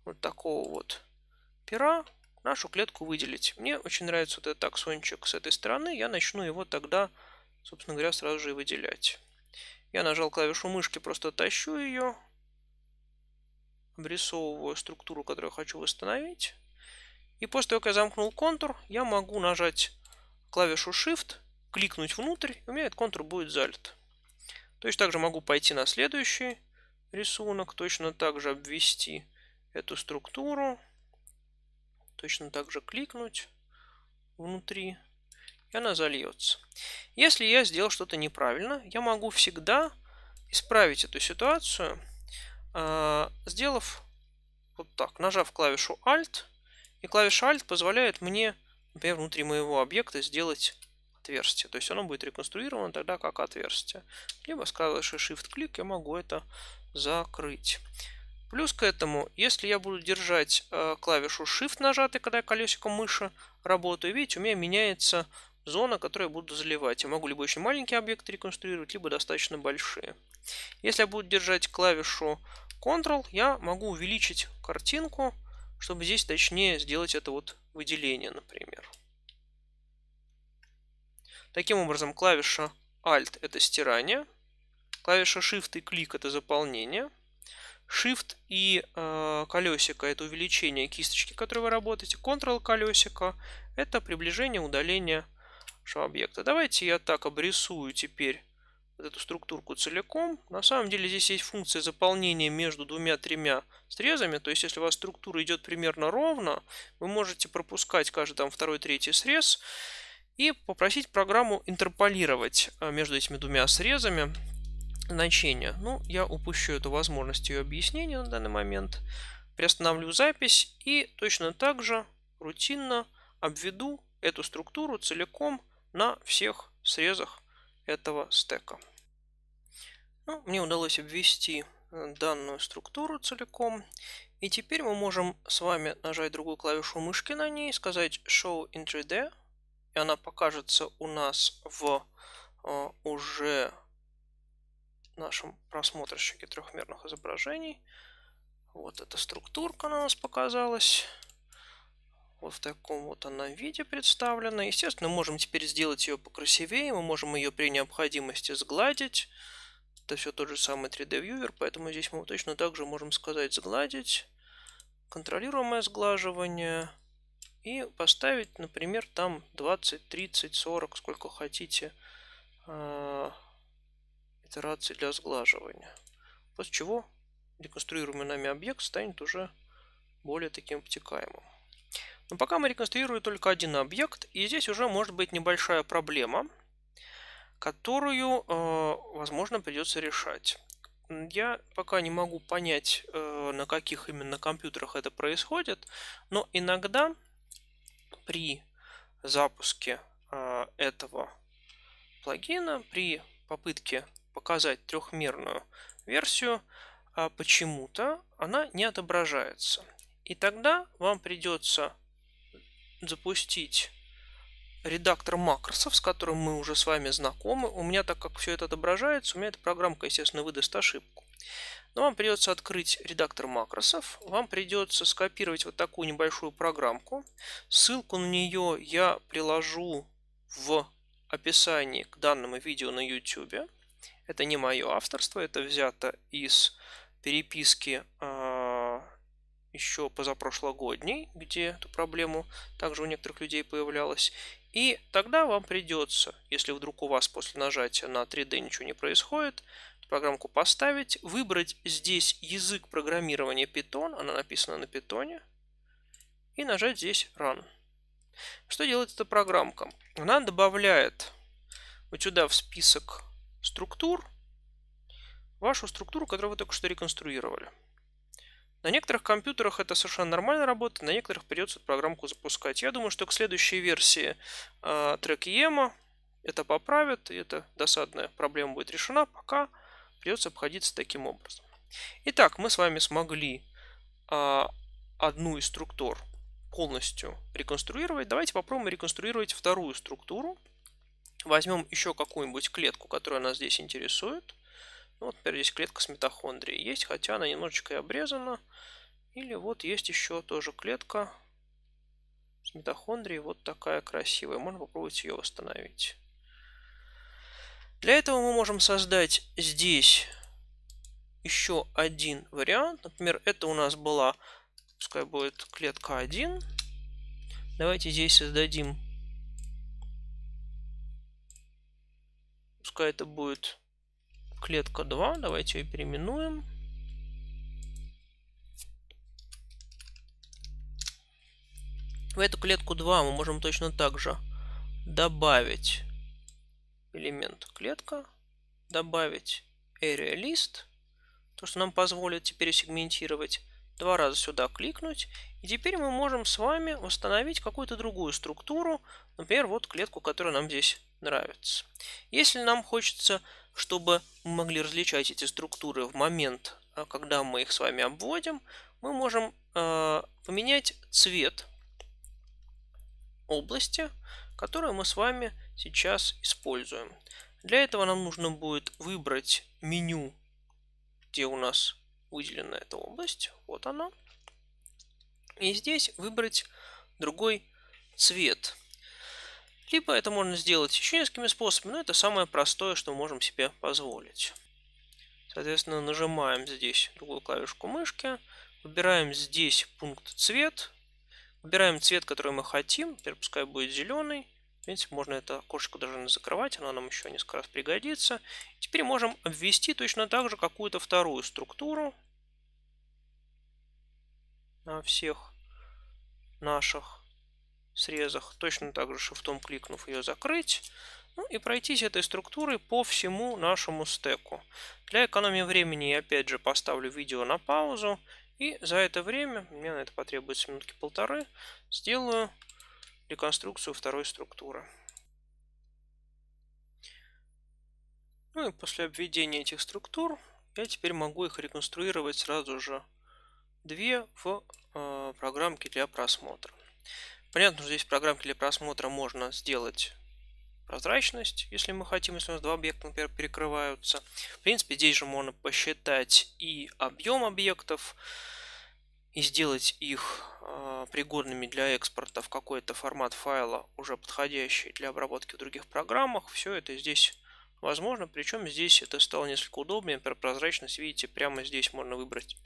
вот такого вот пера нашу клетку выделить. Мне очень нравится вот этот аксончик с этой стороны. Я начну его тогда, собственно говоря, сразу же и выделять. Я нажал клавишу мышки, просто тащу ее, обрисовываю структуру, которую хочу восстановить. И после того, как я замкнул контур, я могу нажать клавишу Shift, кликнуть внутрь, и у меня этот контур будет залит. Точно также могу пойти на следующий, рисунок, точно так же обвести эту структуру, точно так же кликнуть внутри, и она зальется. Если я сделал что-то неправильно, я могу всегда исправить эту ситуацию, а, сделав вот так, нажав клавишу Alt, и клавиша Alt позволяет мне, например, внутри моего объекта сделать отверстие. То есть оно будет реконструировано тогда как отверстие. Либо с клавишей Shift-клик я могу это закрыть. Плюс к этому, если я буду держать э, клавишу Shift нажатой, когда я колесиком мыши работаю, видите, у меня меняется зона, которую я буду заливать. Я могу либо очень маленькие объекты реконструировать, либо достаточно большие. Если я буду держать клавишу Ctrl, я могу увеличить картинку, чтобы здесь точнее сделать это вот выделение, например. Таким образом, клавиша Alt – это стирание. Клавиша Shift и клик – это заполнение. Shift и э, колесико – это увеличение кисточки, которой вы работаете. Ctrl колесико – это приближение, удаление объекта. Давайте я так обрисую теперь вот эту структурку целиком. На самом деле здесь есть функция заполнения между двумя-тремя срезами. То есть если у вас структура идет примерно ровно, вы можете пропускать каждый там второй-третий срез и попросить программу интерполировать э, между этими двумя срезами значения. Ну, я упущу эту возможность ее объяснения на данный момент. Приостановлю запись и точно так же рутинно обведу эту структуру целиком на всех срезах этого стека. Ну, мне удалось обвести э, данную структуру целиком. И теперь мы можем с вами нажать другую клавишу мышки на ней, сказать Show in 3D, и она покажется у нас в э, уже нашем просмотрщике трехмерных изображений. Вот эта структурка она у нас показалась. Вот в таком вот она виде представлена. Естественно, мы можем теперь сделать ее покрасивее. Мы можем ее при необходимости сгладить. Это все тот же самый 3D Viewer, поэтому здесь мы точно так же можем сказать сгладить. Контролируемое сглаживание. И поставить, например, там 20, 30, 40, сколько хотите а, итерации для сглаживания. После чего реконструируемый нами объект станет уже более таким обтекаемым. Но пока мы реконструируем только один объект, и здесь уже может быть небольшая проблема, которую, э, возможно, придется решать. Я пока не могу понять, э, на каких именно компьютерах это происходит, но иногда при запуске э, этого плагина, при попытке показать трехмерную версию, а почему-то она не отображается. И тогда вам придется запустить редактор макросов, с которым мы уже с вами знакомы. У меня, так как все это отображается, у меня эта программка, естественно, выдаст ошибку. Но вам придется открыть редактор макросов. Вам придется скопировать вот такую небольшую программку. Ссылку на нее я приложу в описании к данному видео на YouTube. Это не мое авторство, это взято из переписки э, а, еще позапрошлогодней, где эту проблему также у некоторых людей появлялась. И тогда вам придется, если вдруг у вас после нажатия на 3D ничего не происходит, программку поставить, выбрать здесь язык программирования Python, она написана на Python, и нажать здесь Run. Что делает эта программка? Она добавляет вот сюда в список структур, вашу структуру, которую вы только что реконструировали. На некоторых компьютерах это совершенно нормально работает, на некоторых придется программку запускать. Я думаю, что к следующей версии э, трек EMA это поправят, и эта досадная проблема будет решена, пока придется обходиться таким образом. Итак, мы с вами смогли э, одну из структур полностью реконструировать. Давайте попробуем реконструировать вторую структуру. Возьмем еще какую-нибудь клетку, которая нас здесь интересует. Ну, вот, например, здесь клетка с митохондрией есть, хотя она немножечко и обрезана. Или вот есть еще тоже клетка с митохондрией, вот такая красивая. Можно попробовать ее восстановить. Для этого мы можем создать здесь еще один вариант. Например, это у нас была, пускай будет клетка 1. Давайте здесь создадим Пускай это будет клетка 2. Давайте ее переименуем. В эту клетку 2 мы можем точно так же добавить элемент клетка, добавить area list, то, что нам позволит теперь сегментировать, два раза сюда кликнуть. И теперь мы можем с вами восстановить какую-то другую структуру, например, вот клетку, которая нам здесь нравится. Если нам хочется, чтобы мы могли различать эти структуры в момент, э, когда мы их с вами обводим, мы можем э, поменять цвет области, которую мы с вами сейчас используем. Для этого нам нужно будет выбрать меню, где у нас выделена эта область. Вот она. И здесь выбрать другой цвет. Либо это можно сделать еще несколькими способами, но это самое простое, что мы можем себе позволить. Соответственно, нажимаем здесь другую клавишку мышки, выбираем здесь пункт цвет, выбираем цвет, который мы хотим, теперь пускай будет зеленый. В принципе, можно это окошечко даже не закрывать, оно нам еще несколько раз пригодится. Теперь можем обвести точно так же какую-то вторую структуру на всех наших срезах, точно так же шифтом кликнув ее закрыть, ну и пройтись этой структурой по всему нашему стеку. Для экономии времени я опять же поставлю видео на паузу и за это время, мне на это потребуется минутки полторы, сделаю реконструкцию второй структуры. Ну и после обведения этих структур я теперь могу их реконструировать сразу же две в э, программке для просмотра. Понятно, что здесь в программке для просмотра можно сделать прозрачность, если мы хотим, если у нас два объекта, например, перекрываются. В принципе, здесь же можно посчитать и объем объектов, и сделать их э, пригодными для экспорта в какой-то формат файла, уже подходящий для обработки в других программах. Все это здесь возможно, причем здесь это стало несколько удобнее. Например, прозрачность, видите, прямо здесь можно выбрать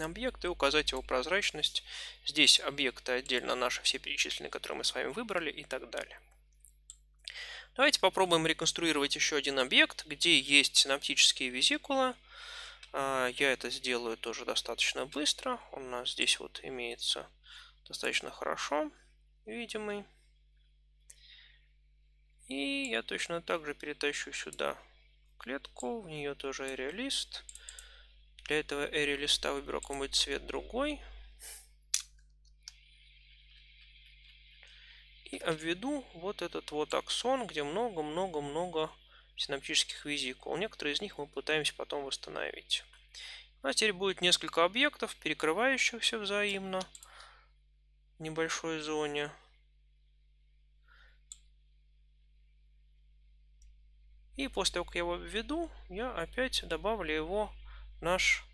объект и указать его прозрачность. Здесь объекты отдельно наши все перечисленные, которые мы с вами выбрали и так далее. Давайте попробуем реконструировать еще один объект, где есть синаптические визикулы. А, я это сделаю тоже достаточно быстро. Он у нас здесь вот имеется достаточно хорошо видимый. И я точно так же перетащу сюда клетку, в нее тоже реалист лист для этого Area листа выберу какой-нибудь цвет другой. И обведу вот этот вот аксон, где много-много-много синаптических визикул. Некоторые из них мы пытаемся потом восстановить. У а нас теперь будет несколько объектов, перекрывающихся взаимно в небольшой зоне. И после того, как я его введу, я опять добавлю его наш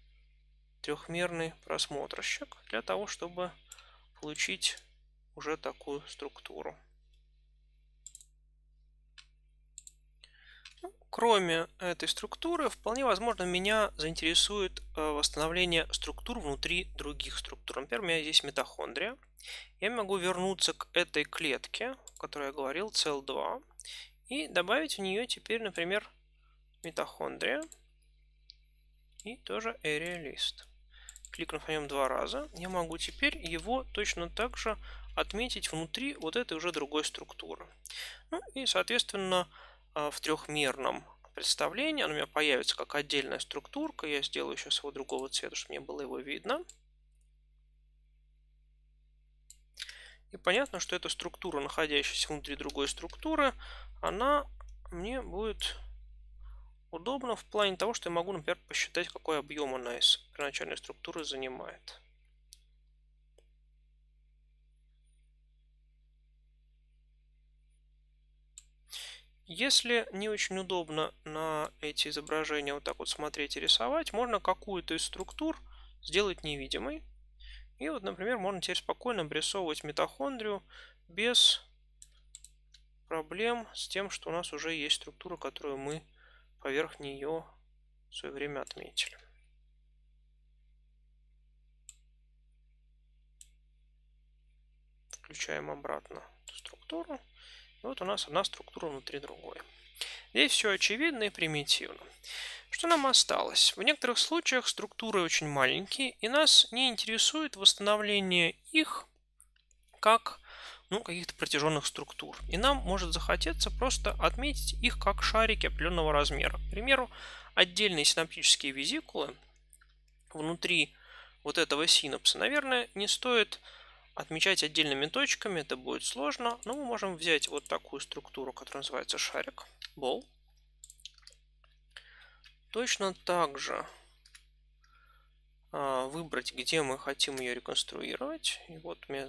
трехмерный просмотрщик для того, чтобы получить уже такую структуру. Ну, кроме этой структуры, вполне возможно, меня заинтересует э, восстановление структур внутри других структур. Например, у меня здесь митохондрия. Я могу вернуться к этой клетке, о которой я говорил, cell2, и добавить в нее теперь, например, митохондрия и тоже Area List. Кликнув на нем два раза, я могу теперь его точно так же отметить внутри вот этой уже другой структуры. Ну и, соответственно, а, в трехмерном представлении оно у меня появится как отдельная структурка. Я сделаю сейчас его другого цвета, чтобы мне было его видно. И понятно, что эта структура, находящаяся внутри другой структуры, она мне будет Удобно в плане того, что я могу, например, посчитать, какой объем она из первоначальной структуры занимает. Если не очень удобно на эти изображения вот так вот смотреть и рисовать, можно какую-то из структур сделать невидимой. И вот, например, можно теперь спокойно обрисовывать митохондрию без проблем с тем, что у нас уже есть структура, которую мы поверх нее в свое время отметили. Включаем обратно эту структуру. И вот у нас одна структура внутри другой. Здесь все очевидно и примитивно. Что нам осталось? В некоторых случаях структуры очень маленькие, и нас не интересует восстановление их как ну, каких-то протяженных структур. И нам может захотеться просто отметить их как шарики определенного размера. К примеру, отдельные синаптические визикулы внутри вот этого синапса, наверное, не стоит отмечать отдельными точками, это будет сложно, но мы можем взять вот такую структуру, которая называется шарик, ball. Точно так же а, выбрать, где мы хотим ее реконструировать. И вот у меня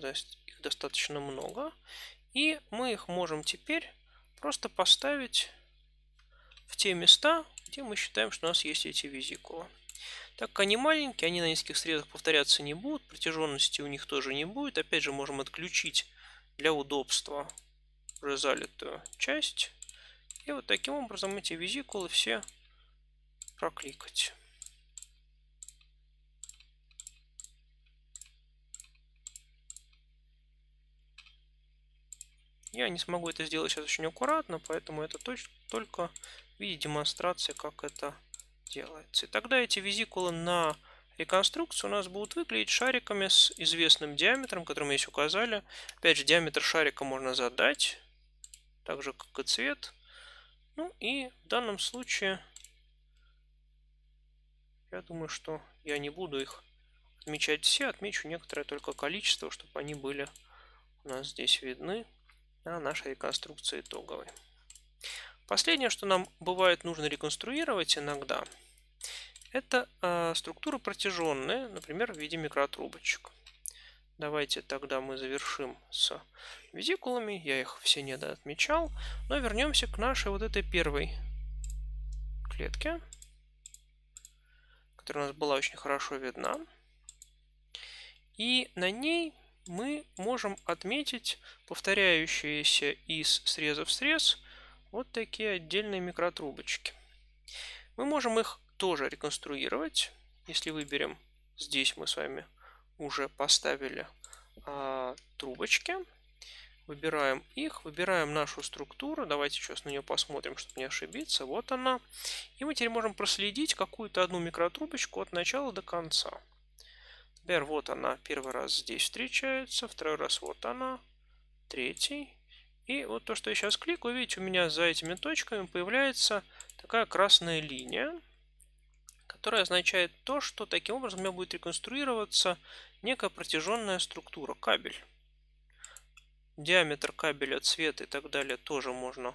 их достаточно много. И мы их можем теперь просто поставить в те места, где мы считаем, что у нас есть эти визикулы. Так как они маленькие, они на низких средах повторяться не будут, протяженности у них тоже не будет. Опять же, можем отключить для удобства уже залитую часть. И вот таким образом эти визикулы все прокликать. Я не смогу это сделать сейчас очень аккуратно, поэтому это только в виде демонстрации, как это делается. И тогда эти визикулы на реконструкцию у нас будут выглядеть шариками с известным диаметром, который мы здесь указали. Опять же, диаметр шарика можно задать, так же, как и цвет. Ну и в данном случае, я думаю, что я не буду их отмечать все, отмечу некоторое только количество, чтобы они были у нас здесь видны на нашей реконструкции итоговой. Последнее, что нам бывает нужно реконструировать иногда, это э, а, структуры протяженные, например, в виде микротрубочек. Давайте тогда мы завершим с визикулами. Я их все недоотмечал. Но вернемся к нашей вот этой первой клетке, которая у нас была очень хорошо видна. И на ней мы можем отметить повторяющиеся из среза в срез вот такие отдельные микротрубочки. Мы можем их тоже реконструировать. Если выберем, здесь мы с вами уже поставили а, трубочки. Выбираем их, выбираем нашу структуру. Давайте сейчас на нее посмотрим, чтобы не ошибиться. Вот она. И мы теперь можем проследить какую-то одну микротрубочку от начала до конца. Например, вот она первый раз здесь встречается, второй раз вот она, третий. И вот то, что я сейчас кликаю, видите, у меня за этими точками появляется такая красная линия, которая означает то, что таким образом у меня будет реконструироваться некая протяженная структура, кабель. Диаметр кабеля, цвет и так далее тоже можно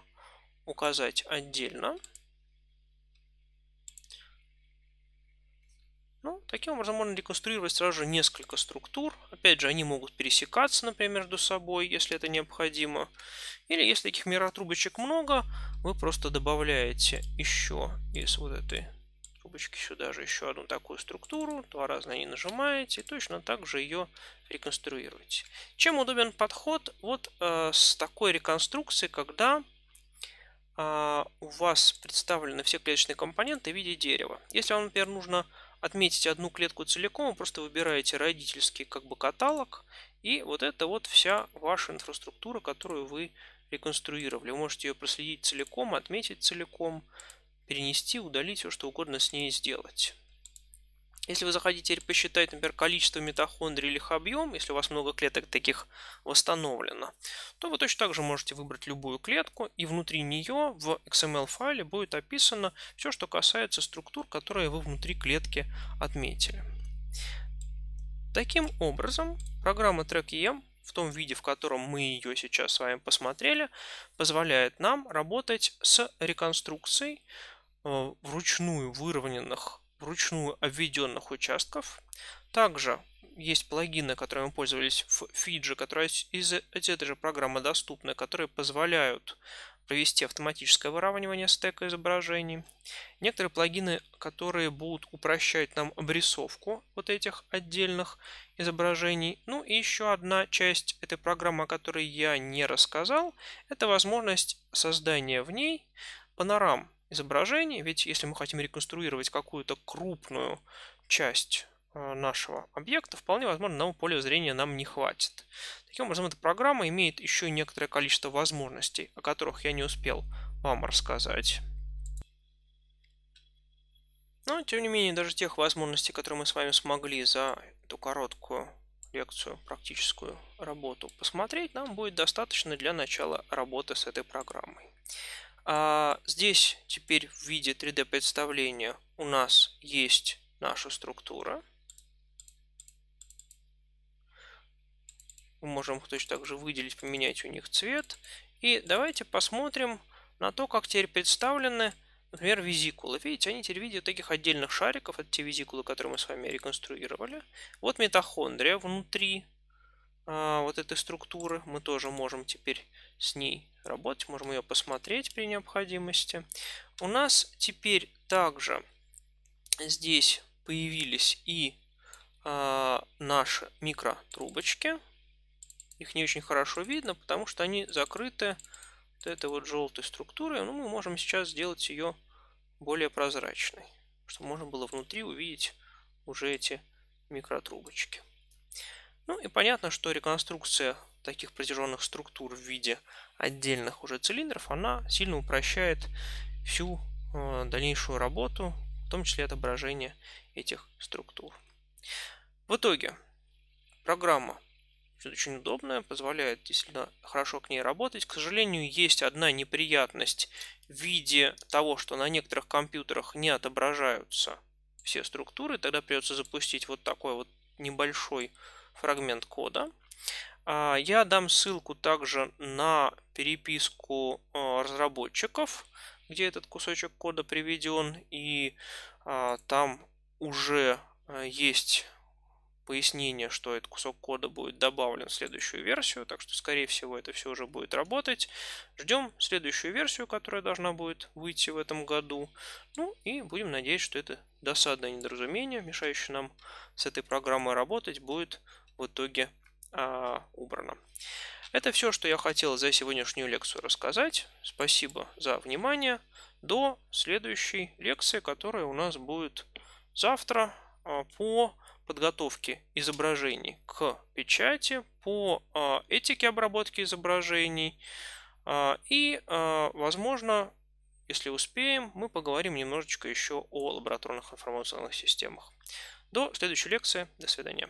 указать отдельно. Ну, таким образом можно реконструировать сразу же несколько структур. Опять же, они могут пересекаться, например, между собой, если это необходимо. Или если таких миротрубочек много, вы просто добавляете еще из вот этой трубочки сюда же еще одну такую структуру, два раза на нее нажимаете и точно так же ее реконструируете. Чем удобен подход вот э, с такой реконструкцией, когда э, у вас представлены все клеточные компоненты в виде дерева. Если вам, например, нужно отметить одну клетку целиком, вы просто выбираете родительский как бы каталог, и вот это вот вся ваша инфраструктура, которую вы реконструировали. Вы можете ее проследить целиком, отметить целиком, перенести, удалить, все что угодно с ней сделать. Если вы захотите теперь посчитать, например, количество митохондрий или их объем, если у вас много клеток таких восстановлено, то вы точно так же можете выбрать любую клетку, и внутри нее в XML-файле будет описано все, что касается структур, которые вы внутри клетки отметили. Таким образом, программа TrackEM в том виде, в котором мы ее сейчас с вами посмотрели, позволяет нам работать с реконструкцией э, вручную выровненных вручную обведенных участков. Также есть плагины, которыми мы пользовались в Fiji, которые из этой же программы доступны, которые позволяют провести автоматическое выравнивание стека изображений. Некоторые плагины, которые будут упрощать нам обрисовку вот этих отдельных изображений. Ну и еще одна часть этой программы, о которой я не рассказал, это возможность создания в ней панорам изображений, ведь если мы хотим реконструировать какую-то крупную часть э, нашего объекта, вполне возможно, одного поля зрения нам не хватит. Таким образом, эта программа имеет еще некоторое количество возможностей, о которых я не успел вам рассказать. Но, тем не менее, даже тех возможностей, которые мы с вами смогли за эту короткую лекцию, практическую работу посмотреть, нам будет достаточно для начала работы с этой программой. А здесь теперь в виде 3D представления у нас есть наша структура. Мы можем точно так же выделить, поменять у них цвет. И давайте посмотрим на то, как теперь представлены, например, визикулы. Видите, они теперь в виде таких отдельных шариков. Это те визикулы, которые мы с вами реконструировали. Вот митохондрия внутри а, вот этой структуры. Мы тоже можем теперь с ней работать, можем ее посмотреть при необходимости. У нас теперь также здесь появились и а, наши микротрубочки. Их не очень хорошо видно, потому что они закрыты вот этой вот желтой структурой. Но ну, мы можем сейчас сделать ее более прозрачной, чтобы можно было внутри увидеть уже эти микротрубочки. Ну и понятно, что реконструкция таких протяженных структур в виде отдельных уже цилиндров, она сильно упрощает всю э, дальнейшую работу, в том числе отображение этих структур. В итоге программа очень удобная, позволяет действительно хорошо к ней работать. К сожалению, есть одна неприятность в виде того, что на некоторых компьютерах не отображаются все структуры. Тогда придется запустить вот такой вот небольшой фрагмент кода. А, я дам ссылку также на переписку а, разработчиков, где этот кусочек кода приведен, и а, там уже есть пояснение, что этот кусок кода будет добавлен в следующую версию, так что, скорее всего, это все уже будет работать. Ждем следующую версию, которая должна будет выйти в этом году. Ну и будем надеяться, что это досадное недоразумение, мешающее нам с этой программой работать, будет в итоге а, убрано. Это все, что я хотел за сегодняшнюю лекцию рассказать. Спасибо за внимание. До следующей лекции, которая у нас будет завтра а, по подготовке изображений к печати, по а, этике обработки изображений а, и, возможно, если успеем, мы поговорим немножечко еще о лабораторных информационных системах. До следующей лекции. До свидания.